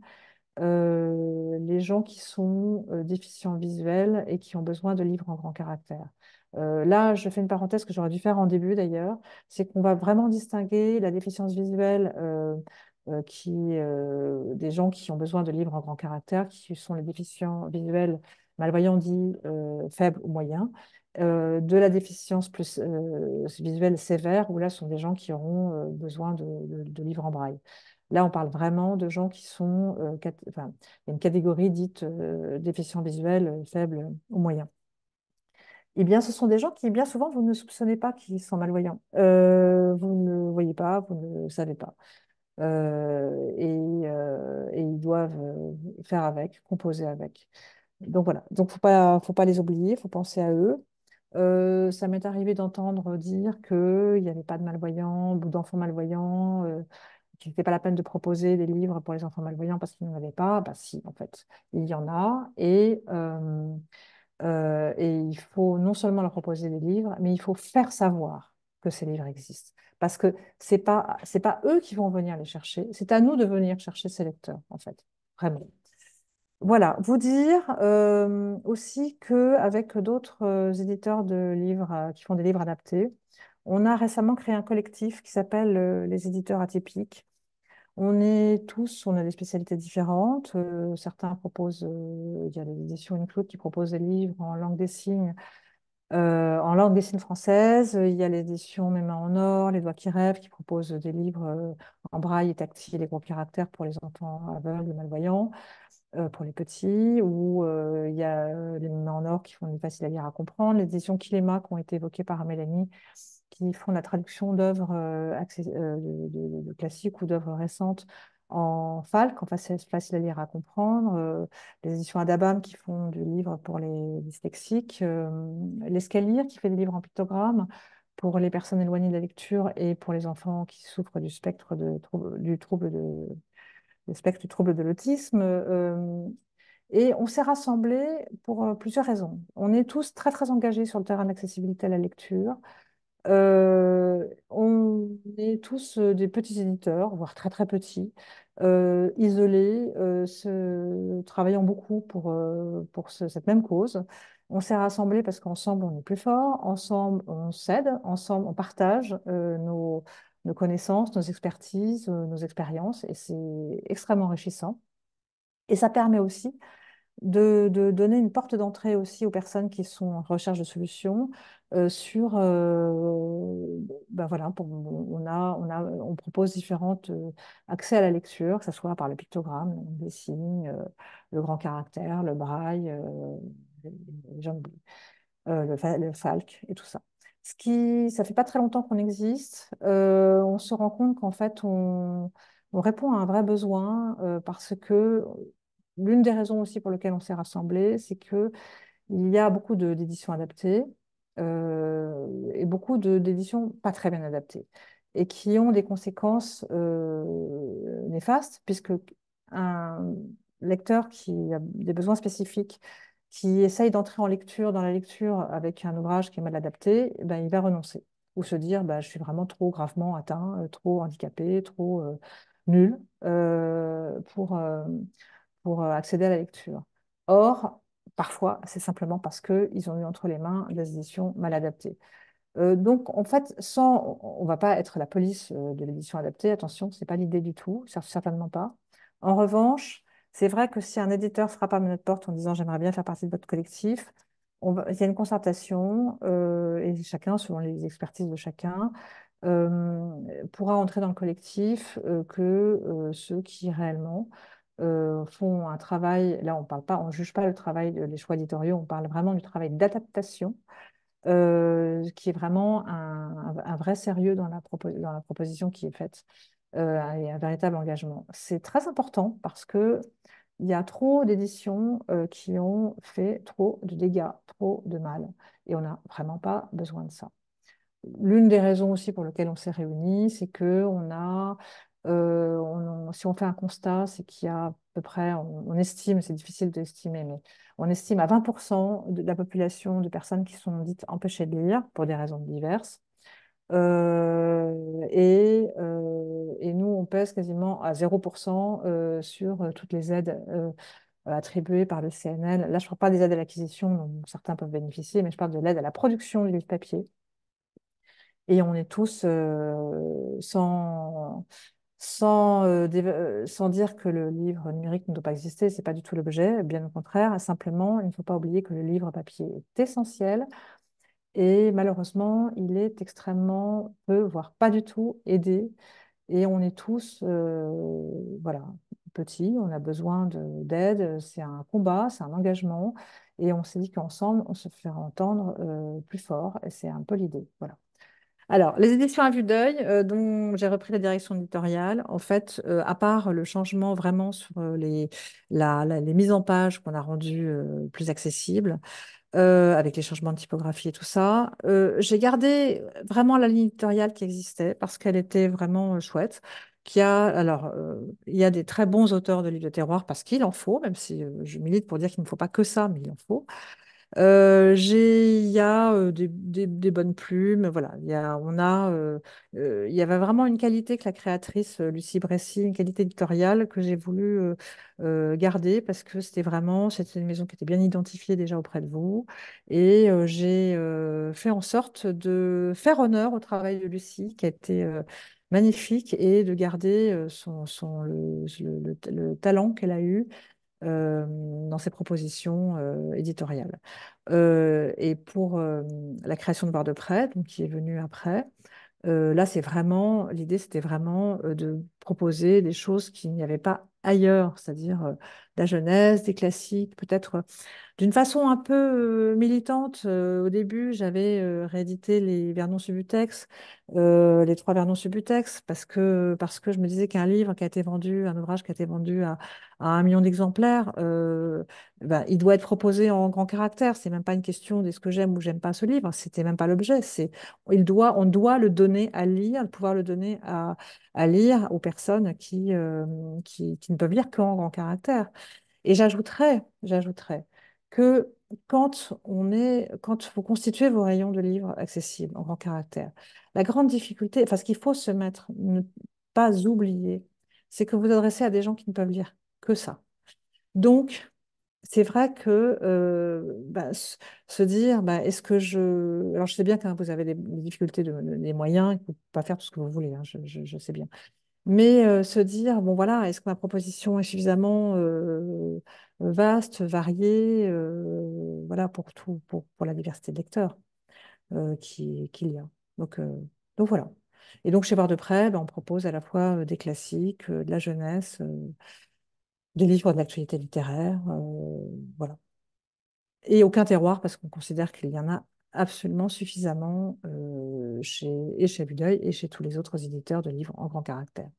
[SPEAKER 1] euh, les gens qui sont euh, déficients visuels et qui ont besoin de livres en grand caractère. là, je fais une parenthèse que j'aurais dû faire en début d'ailleurs, c'est qu'on va vraiment distinguer la déficience visuelle qui, des gens qui ont besoin de livres en grand caractère, qui sont les déficients visuels malvoyants dits faibles ou moyens, euh, de la déficience plus euh, visuelle sévère, où là ce sont des gens qui auront euh, besoin de, livres en braille. Là, on parle vraiment de gens qui sont, il y a une catégorie dite déficient visuel faible ou moyen. Eh bien, ce sont des gens qui, bien souvent, vous ne soupçonnez pas qu'ils sont malvoyants. vous ne voyez pas, vous ne savez pas. et, ils doivent faire avec, composer avec. Donc voilà, donc faut pas, faut pas les oublier, il faut penser à eux. Euh, ça m'est arrivé d'entendre dire qu'il n'y avait pas de malvoyants ou d'enfants malvoyants, euh, qu'il n'était pas la peine de proposer des livres pour les enfants malvoyants parce qu'ils n'en avaient pas. Bah, si, en fait, il y en a. Et, euh, et il faut non seulement leur proposer des livres, mais il faut faire savoir que ces livres existent. Parce que ce n'est pas, pas eux qui vont venir les chercher, c'est à nous de venir chercher ces lecteurs, en fait, vraiment voilà, vous dire euh, aussi avec d'autres euh, éditeurs de livres euh, qui font des livres adaptés, on a récemment créé un collectif qui s'appelle les éditeurs atypiques. On est tous, on a des spécialités différentes. certains proposent, il y a l'édition Include qui propose des livres en langue des signes, en langue des signes française. Il y a l'édition Mes mains en or, Les doigts qui rêvent qui propose des livres en braille et tactile et gros caractères pour les enfants aveugles, malvoyants. Euh, pour les petits, où euh, il y a euh, les mains en or qui font facile facile à lire à comprendre, les éditions Kilema qui ont été évoquées par Mélanie, qui font la traduction d'œuvres de, classiques ou d'œuvres récentes en FALC, en facile à lire à comprendre, les éditions Adabam qui font du livre pour les dyslexiques, l'Escalier qui fait des livres en pictogrammes pour les personnes éloignées de la lecture et pour les enfants qui souffrent du spectre de, du trouble de le spectre du trouble de l'autisme. Euh, et on s'est rassemblés pour euh, plusieurs raisons. On est tous très très engagés sur le terrain d'accessibilité à la lecture. Euh, on est tous des petits éditeurs, voire très très petits, isolés, se, travaillant beaucoup pour, pour cette même cause. On s'est rassemblés parce qu'ensemble on est plus fort, ensemble on s'aide, ensemble on partage nos, nos connaissances, nos expertises, euh, nos expériences, et c'est extrêmement enrichissant. Et ça permet aussi de, donner une porte d'entrée aussi aux personnes qui sont en recherche de solutions euh, sur, euh, ben voilà, on, a, on, a, on propose différents accès à la lecture, que ce soit par le pictogramme, les signes, le grand caractère, le braille, le, FALC et tout ça ce qui, ça fait pas très longtemps qu'on existe. Euh, on se rend compte qu'en fait, on, répond à un vrai besoin euh, parce que l'une des raisons aussi pour lesquelles on s'est rassemblés, c'est que il y a beaucoup d'éditions adaptées euh, et beaucoup d'éditions pas très bien adaptées et qui ont des conséquences néfastes puisque un lecteur qui a des besoins spécifiques qui essaye d'entrer en lecture, dans la lecture avec un ouvrage qui est mal adapté, eh ben, il va renoncer ou se dire bah, je suis vraiment trop gravement atteint, euh, trop handicapé, trop euh, nul euh, pour, pour accéder à la lecture. Or, parfois, c'est simplement parce qu'ils ont eu entre les mains des éditions mal adaptées. donc, en fait, sans, on ne va pas être la police de l'édition adaptée, attention, ce n'est pas l'idée du tout, certainement pas. En revanche, c'est vrai que si un éditeur frappe à notre porte en disant j'aimerais bien faire partie de votre collectif, il y a une concertation euh, et chacun, selon les expertises de chacun, euh, pourra entrer dans le collectif euh, que ceux qui réellement font un travail. Là, on parle pas, on juge pas le travail, les choix éditoriaux, on parle vraiment du travail d'adaptation. qui est vraiment un, vrai sérieux dans la proposition qui est faite et euh, un véritable engagement. C'est très important parce que il y a trop d'éditions euh, qui ont fait trop de dégâts, trop de mal, et on n'a vraiment pas besoin de ça. L'une des raisons aussi pour lesquelles on s'est réunis, c'est que on a, euh, si on fait un constat, c'est qu'il y a à peu près, on estime, c'est difficile d'estimer, mais on estime à 20% de la population de personnes qui sont dites empêchées de lire pour des raisons diverses et, nous, on pèse quasiment à 0% sur toutes les aides attribuées par le CNL. Là, je ne parle pas des aides à l'acquisition, dont certains peuvent bénéficier, mais je parle de l'aide à la production du livre papier. Et on est tous sans, sans, sans, dire que le livre numérique ne doit pas exister, ce n'est pas du tout l'objet, bien au contraire, simplement, il ne faut pas oublier que le livre papier est essentiel et malheureusement, il est extrêmement peu, voire pas du tout, aidé. Et on est tous, euh, voilà, petits, on a besoin d'aide, c'est un combat, c'est un engagement. Et on s'est dit qu'ensemble, on se fera entendre euh, plus fort. Et c'est un peu l'idée. Voilà. Alors, les éditions à vue d'œil, euh, dont j'ai repris la direction éditoriale, en fait, à part le changement vraiment sur les, la, les mises en page qu'on a rendues plus accessibles, euh, avec les changements de typographie et tout ça. Euh, j'ai gardé vraiment la ligne éditoriale qui existait parce qu'elle était vraiment euh, chouette. Qui a, alors, il y a des très bons auteurs de livres de terroir parce qu'il en faut, même si je milite pour dire qu'il ne faut pas que ça, mais il en faut j'ai il y a, des bonnes plumes, voilà, il y on a, il y avait vraiment une qualité que la créatrice, Lucie Bressy une qualité éditoriale que j'ai voulu, garder parce que c'était vraiment c'était une maison qui était bien identifiée déjà auprès de vous et j'ai, fait en sorte de faire honneur au travail de Lucie qui a été, magnifique et de garder, son le talent qu'elle a eu. Euh, dans ses propositions euh, éditoriales. Euh, et pour la création de Voir de près, donc, qui est venue après, là, c'est vraiment, l'idée, c'était vraiment de proposer des choses qu'il n'y avait pas ailleurs, c'est-à-dire la jeunesse, des classiques, peut-être euh, d'une façon un peu euh, militante. Euh, au début, j'avais réédité les Vernon Subutex, les trois Vernon Subutex, parce que, parce que je me disais qu'un livre qui a été vendu, un ouvrage qui a été vendu à, un million d'exemplaires, bah, il doit être proposé en grand caractère. C'est même pas une question de ce que j'aime ou j'aime pas ce livre. C'était même pas l'objet. C'est, il doit, on doit le donner à lire, pouvoir le donner à, lire aux personnes qui, qui, ne peuvent lire qu'en grand caractère. Et j'ajouterais, que quand on est, quand vous constituez vos rayons de livres accessibles en grand caractère, la grande difficulté, enfin ce qu'il faut se mettre, ne pas oublier, c'est que vous, adressez à des gens qui ne peuvent lire que ça. Donc, c'est vrai que euh, bah, se dire, bah, est-ce que je... Alors je sais bien que hein, vous avez des difficultés de, des moyens, vous ne pouvez pas faire tout ce que vous voulez, hein, je, sais bien mais euh, se dire, bon voilà, est-ce que ma proposition est suffisamment euh, vaste, variée, euh, voilà, pour tout, pour, la diversité de lecteurs qu'il y a. Donc, donc voilà. Et donc chez Barde Près, ben, on propose à la fois des classiques, de la jeunesse, des livres de l'actualité littéraire, voilà. Et aucun terroir, parce qu'on considère qu'il y en a absolument suffisamment euh, chez, et chez Budeuil et chez tous les autres éditeurs de livres en grand caractère.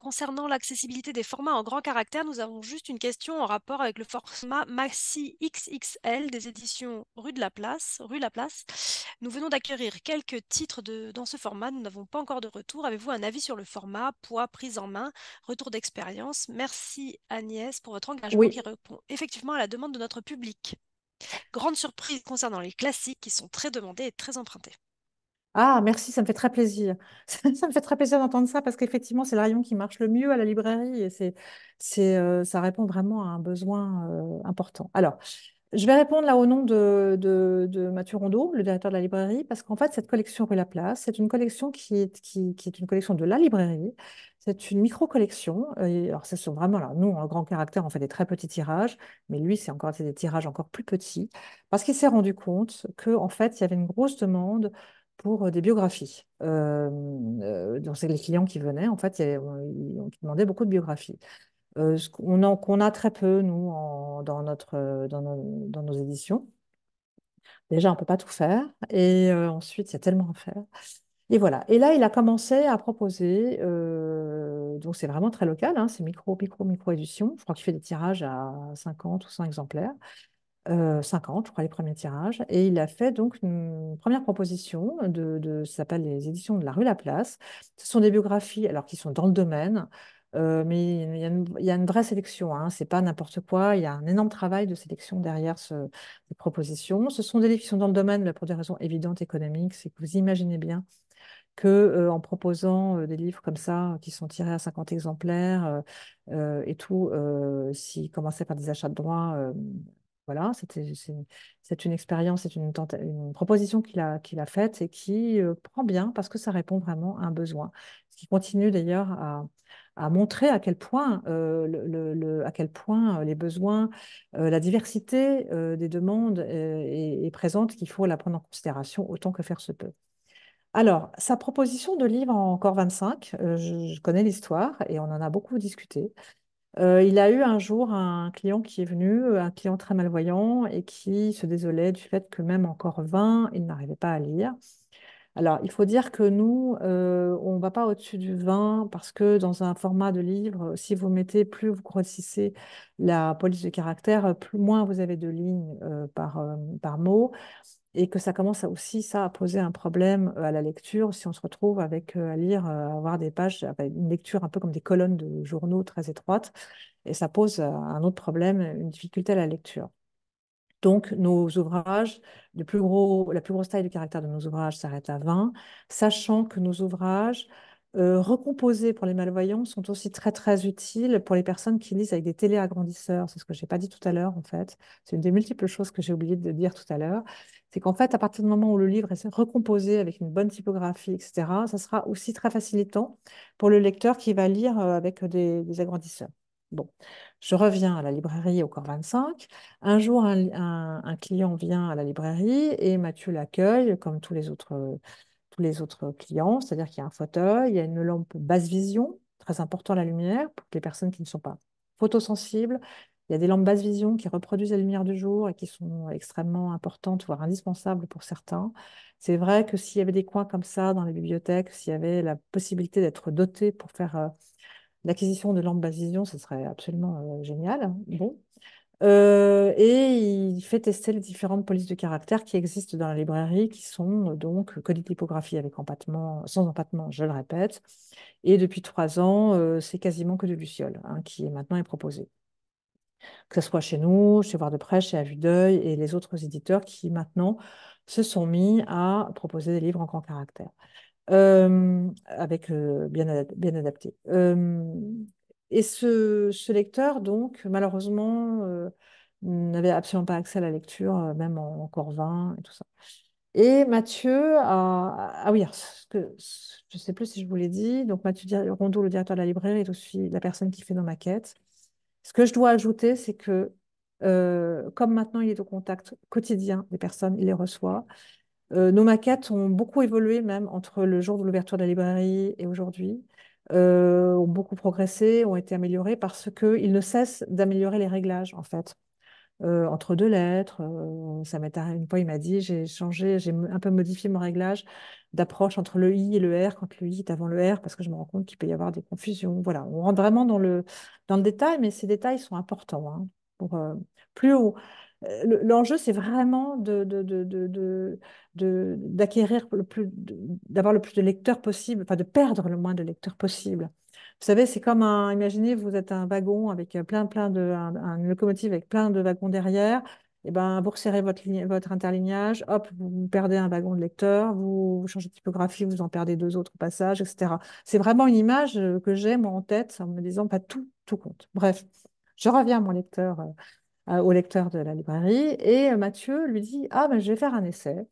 [SPEAKER 2] Concernant l'accessibilité des formats en grand caractère, nous avons juste une question en rapport avec le format Maxi XXL des éditions Rue de la Place. Rue la Place. Nous venons d'acquérir quelques titres de, dans ce format. Nous n'avons pas encore de retour. Avez-vous un avis sur le format, poids, prise en main, retour d'expérience Merci Agnès pour votre engagement qui répond effectivement à la demande de notre public. Grande surprise concernant les classiques qui sont très demandés et très empruntés.
[SPEAKER 1] Ah, merci, ça me fait très plaisir. Ça, me fait très plaisir d'entendre ça parce qu'effectivement, c'est le rayon qui marche le mieux à la librairie et c'est, c'est, euh, ça répond vraiment à un besoin euh, important. Alors, je vais répondre là au nom de, de, Mathieu Rondeau, le directeur de la librairie, parce qu'en fait, cette collection Rue place, c'est une collection qui est, qui, est une collection de la librairie. C'est une micro-collection. Euh, alors, ce sont vraiment, là, nous, en grand caractère, on fait des très petits tirages, mais lui, c'est encore des tirages encore plus petits, parce qu'il s'est rendu compte qu'en en fait, il y avait une grosse demande pour euh, des biographies. Euh, donc, c'est les clients qui venaient, en fait, ils demandaient beaucoup de biographies. Euh, qu'on a, très peu, nous, en, dans, notre, euh, dans nos, éditions. Déjà, on ne peut pas tout faire. Et euh, ensuite, il y a tellement à faire. Et voilà. Et là, il a commencé à proposer, euh, donc c'est vraiment très local, hein, c'est micro, micro, micro-édition. Je crois qu'il fait des tirages à 50 ou 100 exemplaires. 50, je crois, les premiers tirages. Et il a fait donc une première proposition de, ça s'appelle les éditions de la rue La Place. Ce sont des biographies, alors qui sont dans le domaine, mais il y, a une, vraie sélection, hein. c'est pas n'importe quoi, il y a un énorme travail de sélection derrière ce, ces propositions. Ce sont des livres qui sont dans le domaine pour des raisons évidentes économiques, c'est que vous imaginez bien que en proposant des livres comme ça qui sont tirés à 50 exemplaires et tout, s'ils commençaient par des achats de droits, voilà, c'est une expérience, c'est une, une, proposition qu'il a, a faite et qui prend bien parce que ça répond vraiment à un besoin. Ce qui continue d'ailleurs à, à montrer à quel point, euh, à quel point euh, les besoins, euh, la diversité des demandes est, présente, qu'il faut la prendre en considération autant que faire se peut. Alors, sa proposition de livre encore 25, je, connais l'histoire et on en a beaucoup discuté. il a eu un jour un client qui est venu, un client très malvoyant, et qui se désolait du fait que même encore 20, il n'arrivait pas à lire. Alors, il faut dire que nous, euh, on ne va pas au-dessus du 20 parce que dans un format de livre, euh, si vous mettez plus, vous grossissez la police de caractère, euh, plus, moins vous avez de lignes par, mot et que ça commence aussi ça, à poser un problème à la lecture si on se retrouve avec à lire, à avoir des pages, une lecture un peu comme des colonnes de journaux très étroites et ça pose un autre problème, une difficulté à la lecture. Donc, nos ouvrages, la plus grosse taille du caractère de nos ouvrages s'arrête à 20, sachant que nos ouvrages euh, recomposés pour les malvoyants sont aussi très, très utiles pour les personnes qui lisent avec des téléagrandisseurs. C'est ce que je n'ai pas dit tout à l'heure, en fait. C'est une des multiples choses que j'ai oublié de dire tout à l'heure. C'est qu'en fait, à partir du moment où le livre est recomposé avec une bonne typographie, etc., ça sera aussi très facilitant pour le lecteur qui va lire euh, avec des agrandisseurs. Bon, je reviens à la librairie au corps 25. Un jour, un, client vient à la librairie et Mathieu l'accueille comme tous les autres, tous les autres clients, c'est-à-dire qu'il y a un fauteuil, il y a une lampe basse vision, très important la lumière pour les personnes qui ne sont pas photosensibles. Il y a des lampes basse vision qui reproduisent la lumière du jour et qui sont extrêmement importantes, voire indispensables pour certains. C'est vrai que s'il y avait des coins comme ça dans les bibliothèques, s'il y avait la possibilité d'être doté pour faire euh, l'acquisition de l'ambavision, ce serait absolument euh, génial. Hein, bon. Euh, et il fait tester les différentes polices de caractère qui existent dans la librairie, qui sont euh, donc des typographie avec empattement, sans empattement, je le répète. Et depuis trois ans, c'est quasiment que de Luciole hein, qui maintenant est proposé. Que ce soit chez nous, chez Voir de Prêche, chez À Vue d'œil et les autres éditeurs qui maintenant se sont mis à proposer des livres en grand caractère. Euh, avec euh, bien, bien adapté. Euh, et ce, ce, lecteur, donc, malheureusement, n'avait absolument pas accès à la lecture, même en, 20 et tout ça. Et Mathieu a... Ah oui, que, je ne sais plus si je vous l'ai dit. Donc Mathieu Rondeau, le directeur de la librairie, est aussi la personne qui fait nos maquettes. Ce que je dois ajouter, c'est que comme maintenant il est au contact quotidien des personnes, il les reçoit, euh, nos maquettes ont beaucoup évolué même entre le jour de l'ouverture de la librairie et aujourd'hui, euh, ont beaucoup progressé, ont été améliorées parce qu'ils ne cessent d'améliorer les réglages en fait. Euh, entre deux lettres, ça m'est arrivé une fois, il m'a dit j'ai changé, j'ai un peu modifié mon réglage d'approche entre le i et le r quand le i est avant le r parce que je me rends compte qu'il peut y avoir des confusions. Voilà, on rentre vraiment dans le, dans le détail, mais ces détails sont importants hein, pour, plus haut. Euh, l'enjeu, c'est vraiment d'acquérir de, de, le plus, d'avoir le plus de lecteurs possible, enfin de perdre le moins de lecteurs possible. Vous savez, c'est comme un, imaginez, vous êtes un wagon avec euh, plein, plein de, un, locomotive avec plein de wagons derrière. Et eh ben, vous resserrez votre, votre interlignage, hop, vous perdez un wagon de lecteur, vous, changez de typographie, vous en perdez deux autres passages, etc. C'est vraiment une image euh, que j'ai, moi, en tête, en me disant, pas tout, tout compte. Bref, je reviens à mon lecteur. Euh, au lecteur de la librairie. Et euh, Mathieu lui dit Ah, ben, je vais faire un essai.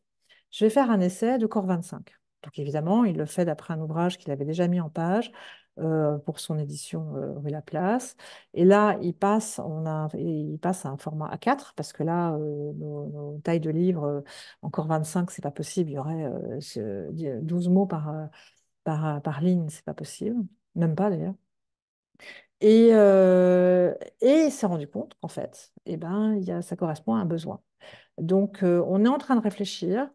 [SPEAKER 1] Je vais faire un essai de corps 25. Donc, évidemment, il le fait d'après un ouvrage qu'il avait déjà mis en page euh, pour son édition euh, Rue Place Et là, il passe, on a, il passe à un format A4 parce que là, nos, tailles de livres, encore 25, c'est pas possible. Il y aurait 12 mots par, par, par ligne, c'est pas possible. Même pas d'ailleurs. Et, euh, et il s'est rendu compte qu'en fait, eh ben, y a, ça correspond à un besoin. Donc, euh, on est en train de réfléchir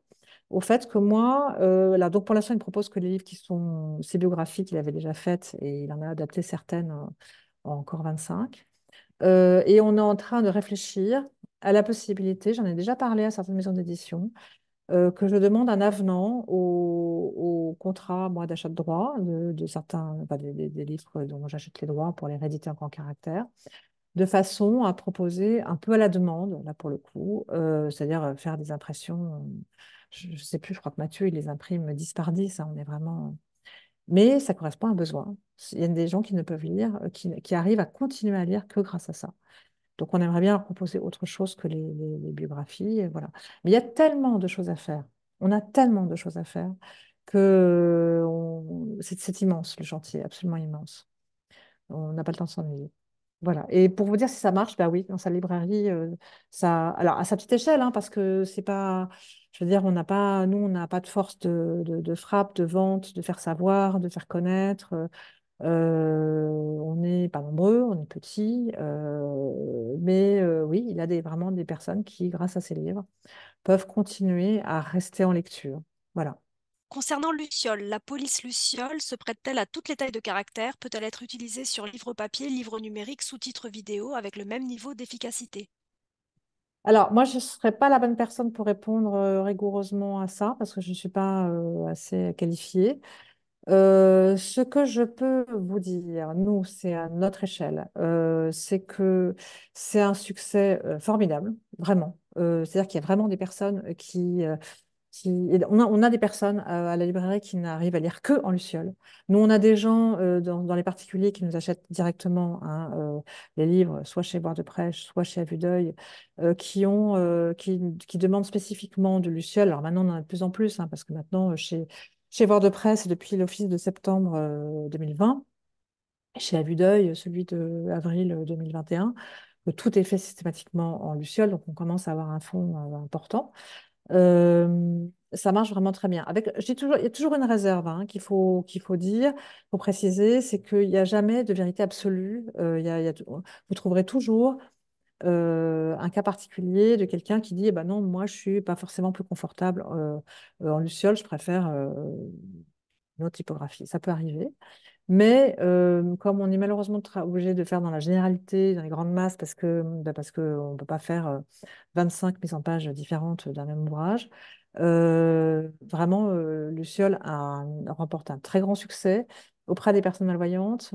[SPEAKER 1] au fait que moi, euh, donc pour l'instant, il propose que les livres qui sont ses biographies qu'il avait déjà faites, et il en a adapté certaines, encore 25. et on est en train de réfléchir à la possibilité, j'en ai déjà parlé à certaines maisons d'édition, euh, que je demande un avenant au, contrat moi, d'achat de droits, de, certains, des, livres dont j'achète les droits pour les rééditer en grand caractère, de façon à proposer un peu à la demande, là pour le coup, euh, c'est-à-dire euh, faire des impressions, je ne sais plus, je crois que Mathieu, il les imprime 10 par 10, on est vraiment... Mais ça correspond à un besoin. Il y a des gens qui ne peuvent lire, qui, qui arrivent à continuer à lire que grâce à ça. Donc, on aimerait bien composer autre chose que les, biographies. voilà. Mais il y a tellement de choses à faire. On a tellement de choses à faire que c'est immense, le chantier, absolument immense. On n'a pas le temps de s'ennuyer. Voilà. Et pour vous dire si ça marche, bah oui, dans sa librairie, euh, ça, alors à sa petite échelle, hein, parce que c'est pas, je veux dire, on n'a pas, nous, on n'a pas de force de, frappe, de vente, de faire savoir, de faire connaître. Euh, on n'est pas nombreux, on est petits, mais oui, il y a vraiment des personnes qui, grâce à ces livres, peuvent continuer à rester en lecture. Voilà.
[SPEAKER 2] Concernant Luciole, la police Luciole se prête-t-elle à toutes les tailles de caractère Peut-elle être utilisée sur livre papier, livre numérique, sous-titres vidéo avec le même niveau d'efficacité
[SPEAKER 1] Alors, moi, je ne serais pas la bonne personne pour répondre rigoureusement à ça parce que je ne suis pas assez qualifiée. Euh, ce que je peux vous dire, nous, c'est à notre échelle, euh, c'est que c'est un succès euh, formidable, vraiment. C'est-à-dire qu'il y a vraiment des personnes qui... qui... On, a, on, a, des personnes à, la librairie qui n'arrivent à lire que en luciole. Nous, on a des gens dans, les particuliers qui nous achètent directement hein, les livres, soit chez Boire de Prêche, soit chez A Vue d'œil, qui, ont, qui, qui, demandent spécifiquement de luciole. Alors maintenant, on en a de plus en plus, hein, parce que maintenant, chez chez Voir de Presse, depuis l'office de septembre 2020, euh, chez vue d'œil, celui de avril 2021, euh, euh, tout est fait systématiquement en luciole, donc on commence à avoir un fonds important. ça marche vraiment très bien. Avec, toujours, il y a toujours une réserve hein, qu'il faut qu'il faut dire, faut préciser, c'est qu'il n'y a jamais de vérité absolue. il vous trouverez toujours euh, un cas particulier de quelqu'un qui dit eh ben non, moi je suis pas forcément plus confortable euh, euh, en luciole, je préfère une autre typographie. Ça peut arriver. Mais comme on est malheureusement obligé de faire dans la généralité, dans les grandes masses, parce que bah, parce qu'on ne peut pas faire 25 mises en page différentes d'un même ouvrage, vraiment, Luciole a, remporte un très grand succès auprès des personnes malvoyantes,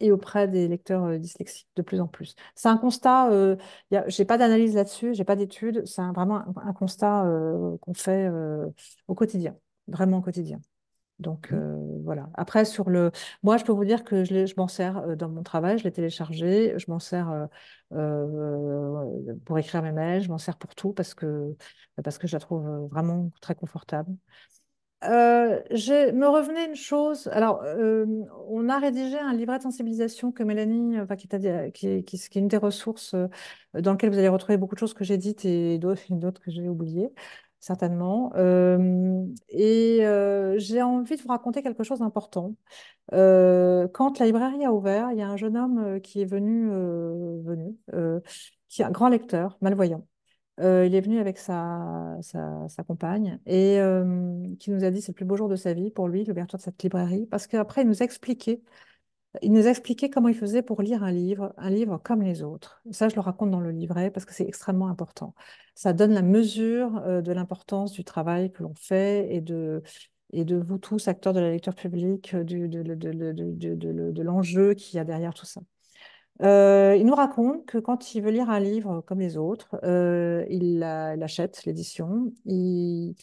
[SPEAKER 1] et auprès des lecteurs euh, dyslexiques de plus en plus. C'est un constat, euh, je n'ai pas d'analyse là-dessus, je n'ai pas d'études, c'est vraiment un, constat euh, qu'on fait euh, au quotidien, vraiment au quotidien. Donc mmh. voilà. Après, sur le. Moi, je peux vous dire que je, je m'en sers dans mon travail, je l'ai téléchargé, je m'en sers pour écrire mes mails, je m'en sers pour tout parce que, parce que je la trouve vraiment très confortable. Euh, me revenais une chose. Alors, euh, on a rédigé un livret de sensibilisation que Mélanie, euh, enfin, qui, euh, est, qui, est une des ressources euh, dans lequel vous allez retrouver beaucoup de choses que j'ai dites et d'autres que j'ai oubliées, certainement. et j'ai envie de vous raconter quelque chose d'important. quand la librairie a ouvert, il y a un jeune homme qui est venu, venu qui est un grand lecteur, malvoyant euh, il est venu avec sa, compagne et euh, qui nous a dit c'est le plus beau jour de sa vie pour lui, l'ouverture de cette librairie, parce qu'après il nous a expliqué, il nous a comment il faisait pour lire un livre, un livre comme les autres. Ça, je le raconte dans le livret parce que c'est extrêmement important. Ça donne la mesure euh, de l'importance du travail que l'on fait et de, et de vous tous, acteurs de la lecture publique, du, de, de l'enjeu qu'il y a derrière tout ça. Euh, il nous raconte que quand il veut lire un livre comme les autres, euh, il, achète l'édition, il,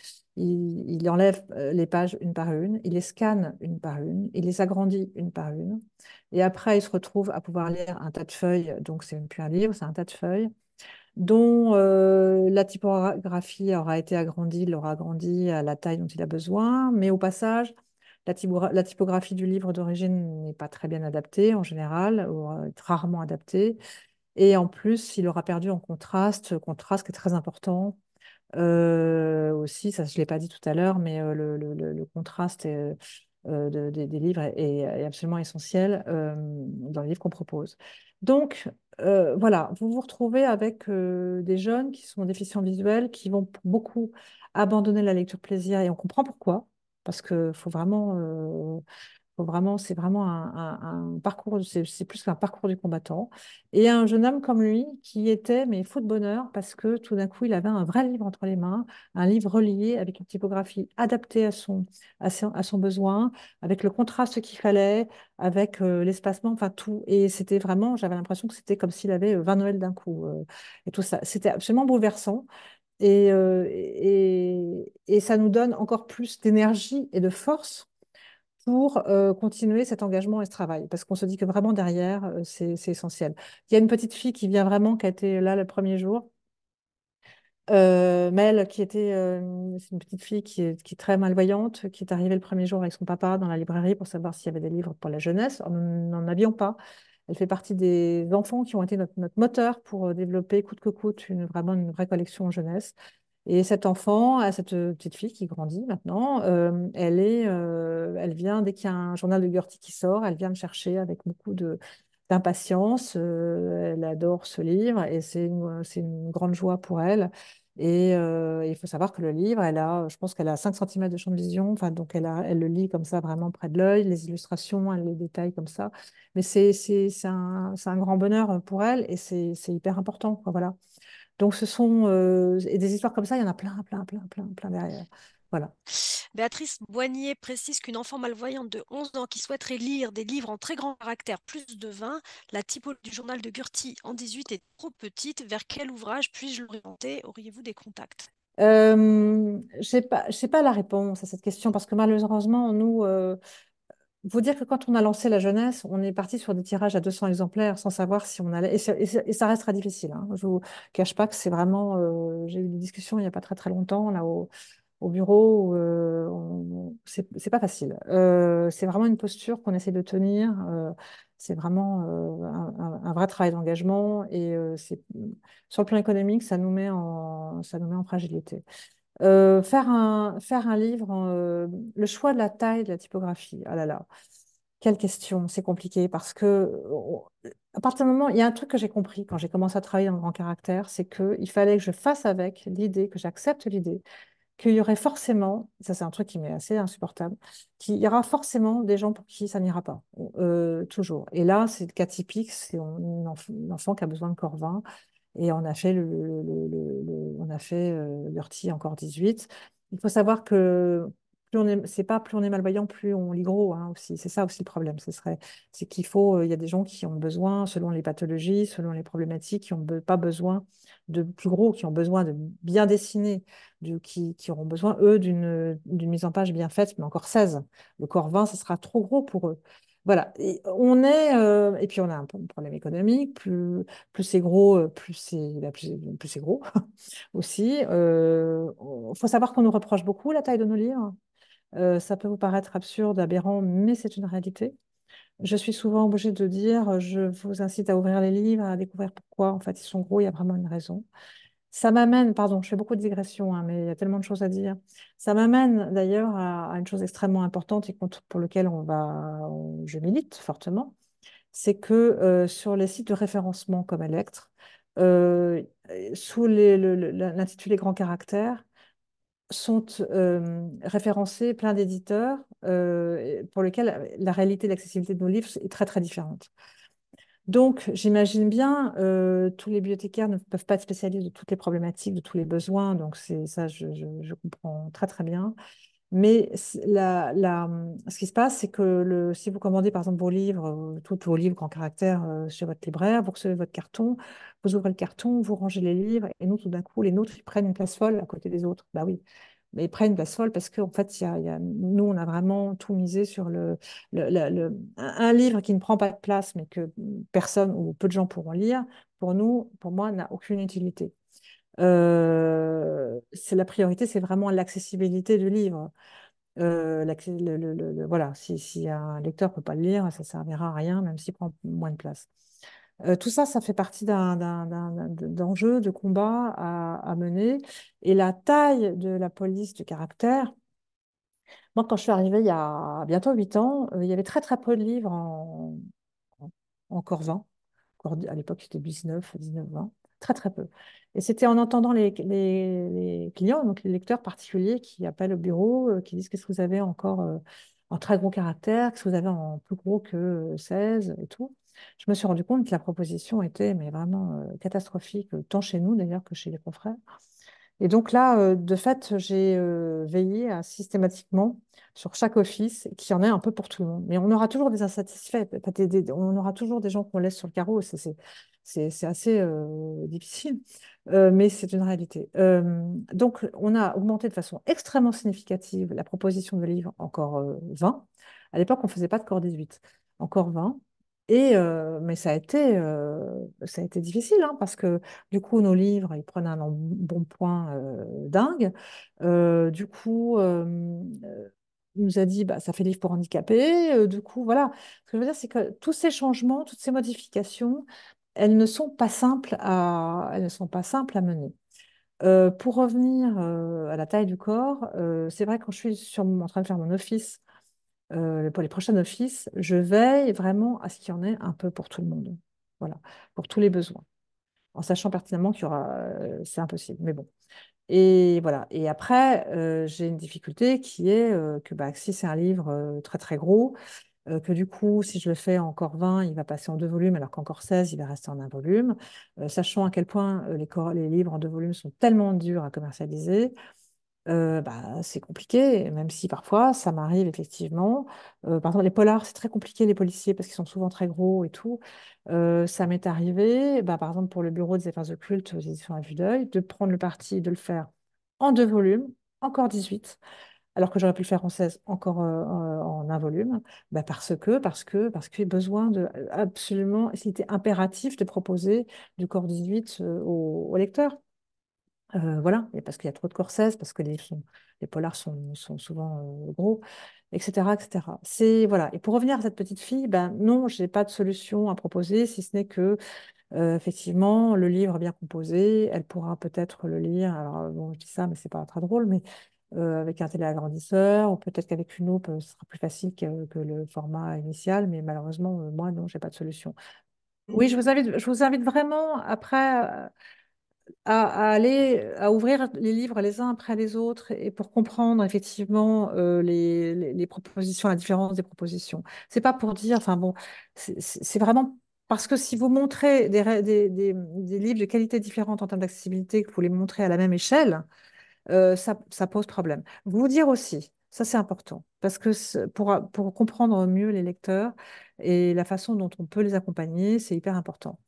[SPEAKER 1] enlève euh, les pages une par une, il les scanne une par une, il les agrandit une par une, et après il se retrouve à pouvoir lire un tas de feuilles, donc c'est plus un livre, c'est un tas de feuilles, dont la typographie aura été agrandie, il l'aura agrandie à la taille dont il a besoin, mais au passage, la, typographie du livre d'origine n'est pas très bien adaptée en général, ou euh, rarement adaptée. Et en plus, il aura perdu en contraste, contraste qui est très important. Euh, aussi, ça je ne l'ai pas dit tout à l'heure, mais euh, le, contraste des livres est, absolument essentiel dans les livres qu'on propose. Donc, voilà, vous vous retrouvez avec des jeunes qui sont déficients visuels, qui vont beaucoup abandonner la lecture plaisir, et on comprend pourquoi, parce que faut vraiment euh, vraiment, c'est vraiment un, parcours, c'est plus qu'un parcours du combattant. Et un jeune homme comme lui qui était, mais fou de bonheur, parce que tout d'un coup, il avait un vrai livre entre les mains, un livre relié avec une typographie adaptée à son, à son, besoin, avec le contraste qu'il fallait, avec euh, l'espacement, enfin tout. Et c'était vraiment, j'avais l'impression que c'était comme s'il avait 20 euh, Noël d'un coup. et tout ça, c'était absolument bouleversant. Euh, et, ça nous donne encore plus d'énergie et de force pour euh, continuer cet engagement et ce travail, parce qu'on se dit que vraiment derrière, euh, c'est essentiel. Il y a une petite fille qui vient vraiment, qui a été là le premier jour, euh, Mel, qui était c'est une petite fille qui est, très malvoyante, qui est arrivée le premier jour avec son papa dans la librairie pour savoir s'il y avait des livres pour la jeunesse. N'en avions pas. Elle fait partie des enfants qui ont été notre, moteur pour euh, développer coûte que coûte une, vraiment une vraie collection jeunesse. Et cet enfant, cette euh, petite fille qui grandit maintenant, euh, elle, est, elle vient, dès qu'il y a un journal de Gertie qui sort, elle vient me chercher avec beaucoup d'impatience. elle adore ce livre et c'est une, une, grande joie pour elle. Et euh, il faut savoir que le livre, elle a, je pense qu'elle a 5 cm de champ de vision, enfin, donc elle, elle le lit comme ça, vraiment près de l'œil, les illustrations, les détails comme ça. Mais c'est un, un, grand bonheur pour elle et c'est hyper important. voilà. Donc ce sont euh, et des histoires comme ça, il y en a plein, plein, plein, plein, plein derrière. Voilà.
[SPEAKER 2] Béatrice Boignier précise qu'une enfant malvoyante de 11 ans qui souhaiterait lire des livres en très grand caractère, plus de 20, la typologie du journal de Gurti en 18 est trop petite. Vers quel ouvrage puis-je l'orienter Auriez-vous des contacts
[SPEAKER 1] euh, Je n'ai pas, pas, la réponse à cette question parce que malheureusement, nous, vous euh, dire que quand on a lancé la jeunesse, on est parti sur des tirages à 200 exemplaires sans savoir si on allait. Et, ça, restera difficile. Hein. Je ne vous cache pas que c'est vraiment. Euh, j'ai eu des discussions il n'y a pas très très longtemps là haut au bureau, euh, ce c'est pas facile. Euh, c'est vraiment une posture qu'on essaie de tenir. Euh, c'est vraiment un, vrai travail d'engagement et sur le plan économique, ça nous met en, ça nous met en fragilité. faire, un, faire un livre, le choix de la taille de la typographie, ah là là, quelle question, c'est compliqué parce que à partir du moment, il y a un truc que j'ai compris quand j'ai commencé à travailler en grand caractère, c'est qu'il fallait que je fasse avec l'idée, que j'accepte l'idée qu'il y aurait forcément, ça c'est un truc qui m'est assez insupportable, qu'il y aura forcément des gens pour qui ça n'ira pas, euh, toujours. Et là, c'est le cas typique, c'est un enfant, qui a besoin de Corvin, et on a fait, le, on a fait euh, encore 18. Il faut savoir que plus on est, c'est pas plus on est malvoyant, plus on lit gros hein, aussi. C'est ça aussi le problème. Ce serait, c'est qu'il faut, euh, il y a des gens qui ont besoin, selon les pathologies, selon les problématiques, qui n'ont pas besoin de plus gros, qui ont besoin de bien dessiner, qui, auront besoin, eux, d'une, mise en page bien faite, mais encore 16. Le corps 20, ce sera trop gros pour eux. Voilà, et on est, euh, et puis on a un problème économique, plus, plus c'est gros, euh, bah, plus c'est, plus, plus gros aussi. Il faut savoir qu'on nous reproche beaucoup la taille de nos livres. Euh, ça peut vous paraître absurde, aberrant, mais c'est une réalité. Je suis souvent obligée de dire, euh, je vous incite à ouvrir les livres, à découvrir pourquoi en fait ils sont gros, il y a vraiment une raison. Ça m'amène, pardon, je fais beaucoup de digressions, hein, mais il y a tellement de choses à dire. Ça m'amène d'ailleurs à, une chose extrêmement importante et pour laquelle on va, je milite fortement, c'est que euh, sur les sites de référencement comme Electre, sous l'intitulé Grand Caractère, sont euh, référencés plein d'éditeurs euh, pour lesquels la réalité de l'accessibilité de nos livres est très très différente. Donc, j'imagine bien, euh, tous les bibliothécaires ne peuvent pas être spécialistes de toutes les problématiques, de tous les besoins, donc ça, je, comprends très très bien. Mais hum, ce qui se passe, c'est que si vous commandez par exemple vos livres, euh, tous vos livres en caractère euh, chez votre libraire, vous recevez votre carton, vous ouvrez le carton, vous rangez les livres, et nous, tout d'un coup, les nôtres, ils prennent une place folle à côté des autres. Bah oui, mais ils prennent une place folle parce qu'en fait, nous, on a vraiment tout misé sur le, un livre qui ne prend pas de place, mais que hum, personne ou peu de gens pourront lire, pour nous, pour moi, n'a aucune utilité. Euh, c'est la priorité, c'est vraiment l'accessibilité du livre. Euh, voilà, si, un lecteur ne peut pas le lire, ça ne servira à rien, même s'il prend moins de place. Euh, tout ça, ça fait partie d'enjeux, de combat à, mener. Et la taille de la police du caractère, moi, quand je suis arrivée il y a bientôt 8 ans, il y avait très très peu de livres en, en, Corvin. À l'époque, c'était 19, 19, 20 très très peu. Et c'était en entendant les, clients, donc les lecteurs particuliers qui appellent au bureau, euh, qui disent qu'est-ce que vous avez encore euh, en très gros caractère, qu'est-ce que vous avez en plus gros que 16 euh, et tout. Je me suis rendu compte que la proposition était mais vraiment catastrophique, tant chez nous d'ailleurs que chez les confrères. Et donc là, euh, de fait, j'ai euh, veillé à systématiquement sur chaque office qu'il y en ait un peu pour tout le monde. Mais on aura toujours des insatisfaits, on aura toujours des gens qu'on laisse sur le carreau. C'est assez euh, difficile, mais c'est une réalité. donc, on a augmenté de façon extrêmement significative la proposition de livres, encore 20. À l'époque, on ne faisait pas de corps 18, encore 20. Euh, mais ça a été, euh, ça a été difficile, hein, parce que du coup, nos livres, ils prennent un bon point euh, dingue. du coup, il nous a dit, bah, ça fait livre pour handicapés. du coup, voilà. Ce que je veux dire, c'est que tous ces changements, toutes ces modifications, elles ne sont pas simples à, elles ne sont pas simples à mener. pour revenir à la taille du corps, c'est vrai quand je suis sur, en train de faire mon office euh, pour les prochains offices, je veille vraiment à ce qu'il y en ait un peu pour tout le monde. Voilà, pour tous les besoins. En sachant pertinemment qu'il y aura. Euh, c'est impossible, mais bon. Et voilà. Et après, euh, j'ai une difficulté qui est que bah, si c'est un livre très très gros, que du coup, si je le fais encore 20, il va passer en deux volumes, alors qu'encore 16, il va rester en un volume. sachant à quel point les, livres en deux volumes sont tellement durs à commercialiser, euh, bah, c'est compliqué, même si parfois ça m'arrive effectivement. Euh, par exemple, les polars, c'est très compliqué, les policiers, parce qu'ils sont souvent très gros et tout. Euh, ça m'est arrivé, bah, par exemple, pour le bureau des affaires occultes, culte aux éditions à vue d'œil, de prendre le parti de le faire en deux volumes, encore 18 alors que j'aurais pu le faire en 16, encore en un volume, bah, parce que, parce que, parce qu'il y besoin de absolument, c'était impératif de proposer du corps 18 au, au, lecteur. Euh, voilà, et parce qu'il y a trop de corsets, parce que les, polars sont, souvent euh, gros, etc. etc. C'est, voilà. Et pour revenir à cette petite fille, ben, non, je n'ai pas de solution à proposer, si ce n'est que, euh, effectivement, le livre bien composé, elle pourra peut-être le lire. Alors, bon, je dis ça, mais c'est pas très drôle, mais avec un téléagrandisseur, ou peut-être qu'avec une aupe, ce sera plus facile que, le format initial, mais malheureusement, moi, non, je n'ai pas de solution. Oui, je vous invite, je vous invite vraiment, après à, aller, à ouvrir les livres les uns après les autres et pour comprendre effectivement euh, les, les, propositions, la différence des propositions. C'est pas pour dire, enfin bon, c'est vraiment parce que si vous montrez des, des, des, livres de qualité différente en termes d'accessibilité, que vous les montrez à la même échelle, euh, ça, ça, pose problème. Vous dire aussi, ça c'est important, parce que pour, pour comprendre mieux les lecteurs et la façon dont on peut les accompagner, c'est hyper important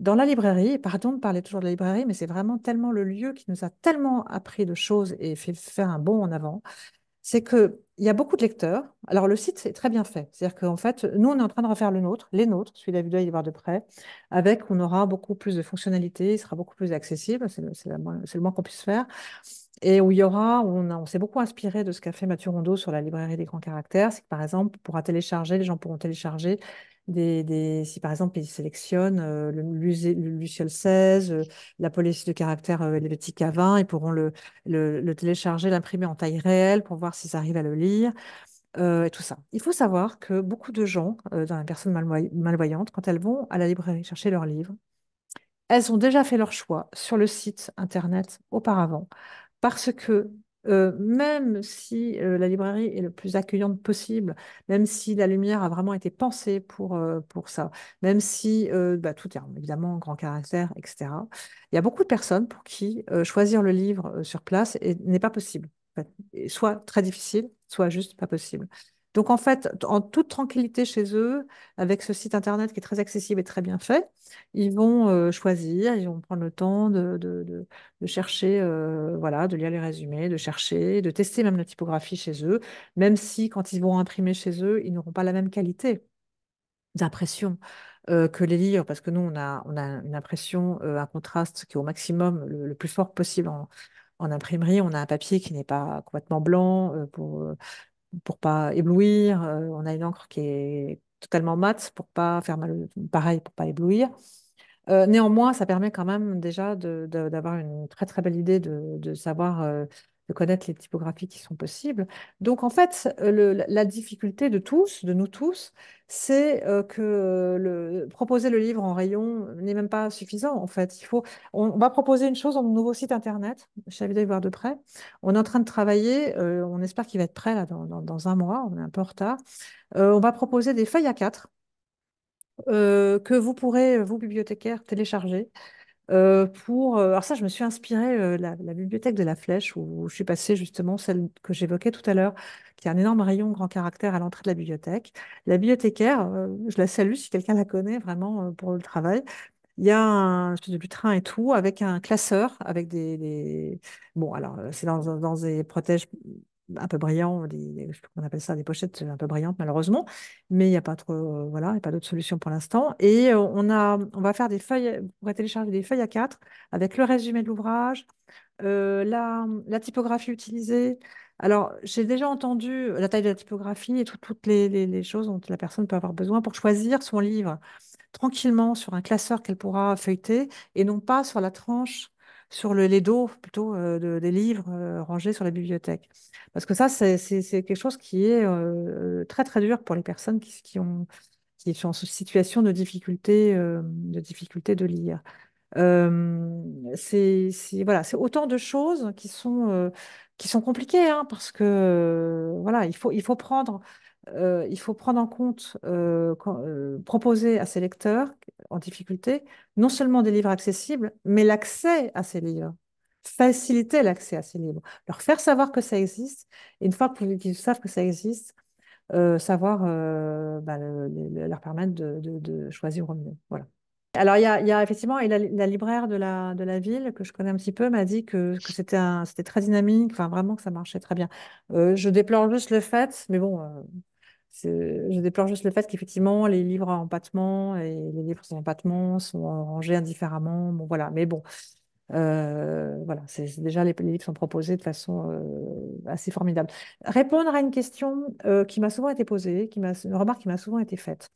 [SPEAKER 1] dans la librairie, pardon de parler toujours de la librairie, mais c'est vraiment tellement le lieu qui nous a tellement appris de choses et fait faire un bond en avant, c'est qu'il y a beaucoup de lecteurs. Alors le site est très bien fait, c'est-à-dire qu'en fait, nous on est en train de refaire le nôtre, les nôtres, celui doit y voir de près, avec on aura beaucoup plus de fonctionnalités, il sera beaucoup plus accessible, c'est le, le, moins qu'on puisse faire. Et où il y aura, on, on s'est beaucoup inspiré de ce qu'a fait Mathieu Rondeau sur la librairie des grands caractères, c'est que par exemple, on pourra télécharger, les gens pourront télécharger des, si par exemple ils sélectionnent euh, le, Luciol 16, euh, la police de caractère helvétique euh, à 20, ils pourront le, le, télécharger, l'imprimer en taille réelle pour voir s'ils arrivent à le lire. et tout ça. Il faut savoir que beaucoup de gens, dans la personne malvoyante, quand elles vont à la librairie chercher leur livre elles ont déjà fait leur choix sur le site internet auparavant parce que euh, même si euh, la librairie est le plus accueillante possible, même si la lumière a vraiment été pensée pour, euh, pour ça, même si bah, tout est évidemment grand caractère, etc. Il y a beaucoup de personnes pour qui choisir le livre sur place n'est pas possible. Soit très difficile, soit juste pas possible. Donc en fait, en toute tranquillité chez eux, avec ce site internet qui est très accessible et très bien fait, ils vont euh, choisir, ils vont prendre le temps de, chercher, euh, voilà, de lire les résumés, de chercher, de tester même la typographie chez eux, même si quand ils vont imprimer chez eux, ils n'auront pas la même qualité d'impression euh, que les livres, parce que nous, on a, on a une impression, un contraste qui est au maximum, le, plus fort possible en, en imprimerie, on a un papier qui n'est pas complètement blanc pour pour pas éblouir. Euh, on a une encre qui est totalement mate pour pas faire mal, pareil, pour pas éblouir. Euh, néanmoins, ça permet quand même déjà d'avoir une très très belle idée de, de savoir euh, de connaître les typographies qui sont possibles. Donc en fait, euh, la difficulté de tous, de nous tous, c'est euh, que le, proposer le livre en rayon n'est même pas suffisant. En fait, il faut, on, va proposer une chose dans mon nouveau site internet. Je suis d'aller voir de près. On est en train de travailler. Euh, on espère qu'il va être prêt là dans, un mois. On est un peu en retard. on va proposer des feuilles à quatre. que vous pourrez, vous bibliothécaires, télécharger euh, pour. Euh, alors ça, je me suis inspirée de euh, la, bibliothèque de la Flèche où, je suis passée justement celle que j'évoquais tout à l'heure, qui a un énorme rayon grand caractère à l'entrée de la bibliothèque. La bibliothécaire, je la salue si quelqu'un la connaît vraiment pour le travail. Il y a un espèce de train et tout avec un classeur, avec des, bon alors c'est dans, dans des protèges un peu brillants, je on appelle ça des pochettes euh, un peu brillantes malheureusement, mais il n'y a pas trop, euh, voilà, il pas d'autre solution pour l'instant. Et euh, on a, on va faire des feuilles, on télécharger des feuilles à 4 avec le résumé de l'ouvrage, la, typographie utilisée. Alors, j'ai déjà entendu la taille de la typographie et toutes les, choses dont la personne peut avoir besoin pour choisir son livre tranquillement sur un classeur qu'elle pourra feuilleter et non pas sur la tranche sur le, les dos plutôt euh, des livres euh, rangés sur la bibliothèque. Parce que ça, c'est quelque chose qui est euh, très très dur pour les personnes qui, qui, ont, qui sont en situation de difficulté, de, difficulté de lire. c'est voilà, autant de choses qui sont, qui sont compliquées, hein, parce que voilà, il faut, il faut prendre euh, il faut prendre en compte, euh, euh, proposer à ces lecteurs en difficulté non seulement des livres accessibles, mais l'accès à ces livres, faciliter l'accès à ces livres, leur faire savoir que ça existe, et une fois qu'ils savent que ça existe, savoir bah, leur permettre de, choisir au mieux. Voilà. Alors, il y, a, effectivement, et la, libraire de la, de la, ville, que je connais un petit peu, m'a dit que, c'était, très dynamique, enfin, vraiment que ça marchait très bien. je déplore juste le fait, mais bon, je déplore juste le fait qu'effectivement, les livres à empattement et les livres sans empattement sont rangés indifféremment. Bon, voilà. Mais bon, euh, voilà, c'est déjà les, livres sont proposés de façon euh, assez formidable. Répondre à une question euh, qui m'a souvent été posée, qui une remarque qui m'a souvent été faite.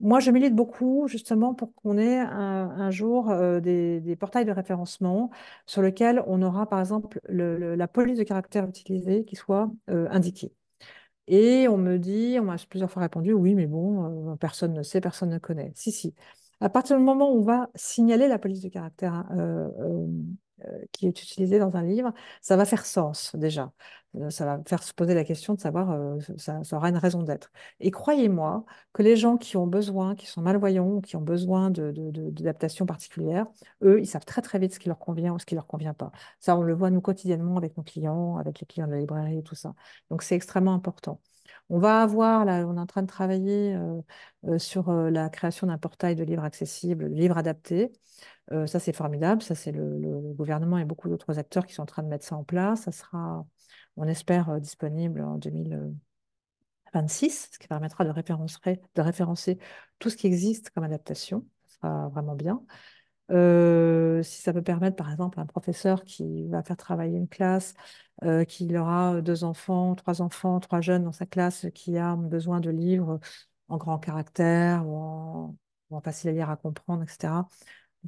[SPEAKER 1] Moi, je milite beaucoup justement pour qu'on ait un, jour des, portails de référencement sur lesquels on aura, par exemple, la police de caractère utilisée qui soit indiquée. Et on me dit, on m'a plusieurs fois répondu, oui, mais bon, euh, personne ne sait, personne ne connaît. Si, si. À partir du moment où on va signaler la police de caractère hein, euh, euh, euh, qui est utilisé dans un livre, ça va faire sens déjà. Euh, ça va faire se poser la question de savoir, euh, ça, aura une raison d'être. Et croyez-moi que les gens qui ont besoin, qui sont malvoyants, qui ont besoin d'adaptations de, eux, ils savent très très vite ce qui leur convient ou ce qui leur convient pas. Ça, on le voit nous quotidiennement avec nos clients, avec les clients de la librairie et tout ça. Donc c'est extrêmement important. On va avoir, là, on est en train de travailler sur la création d'un portail de livres accessibles, de livres adaptés. Euh, ça, c'est formidable. Ça, c'est le, gouvernement et beaucoup d'autres acteurs qui sont en train de mettre ça en place. Ça sera, on espère, euh, disponible en 2026, euh, ce qui permettra de référencer, de référencer tout ce qui existe comme adaptation. Ça sera vraiment bien. si ça peut permettre, par exemple, un professeur qui va faire travailler une classe, euh, qui aura deux enfants, trois enfants, trois jeunes dans sa classe, qui a besoin de livres en grand caractère ou ou en facile à lire, à comprendre, etc.,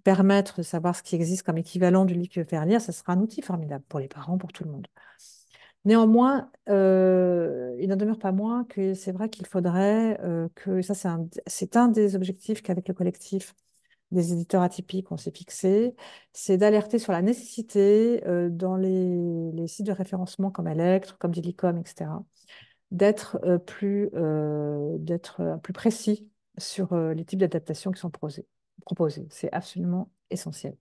[SPEAKER 1] permettre de savoir ce qui existe comme équivalent du livre que faire lire, ça sera un outil formidable pour les parents, pour tout le monde. Néanmoins, euh, il n'en demeure pas moins que c'est vrai qu'il faudrait euh, que, ça c'est un, un des objectifs qu'avec le collectif des éditeurs atypiques on s'est fixé, c'est d'alerter sur la nécessité euh, dans les, sites de référencement comme Electre, comme Dilicom, etc., d'être plus, d'être plus précis sur les types d'adaptations qui sont
[SPEAKER 2] proposées proposer. C'est absolument essentiel.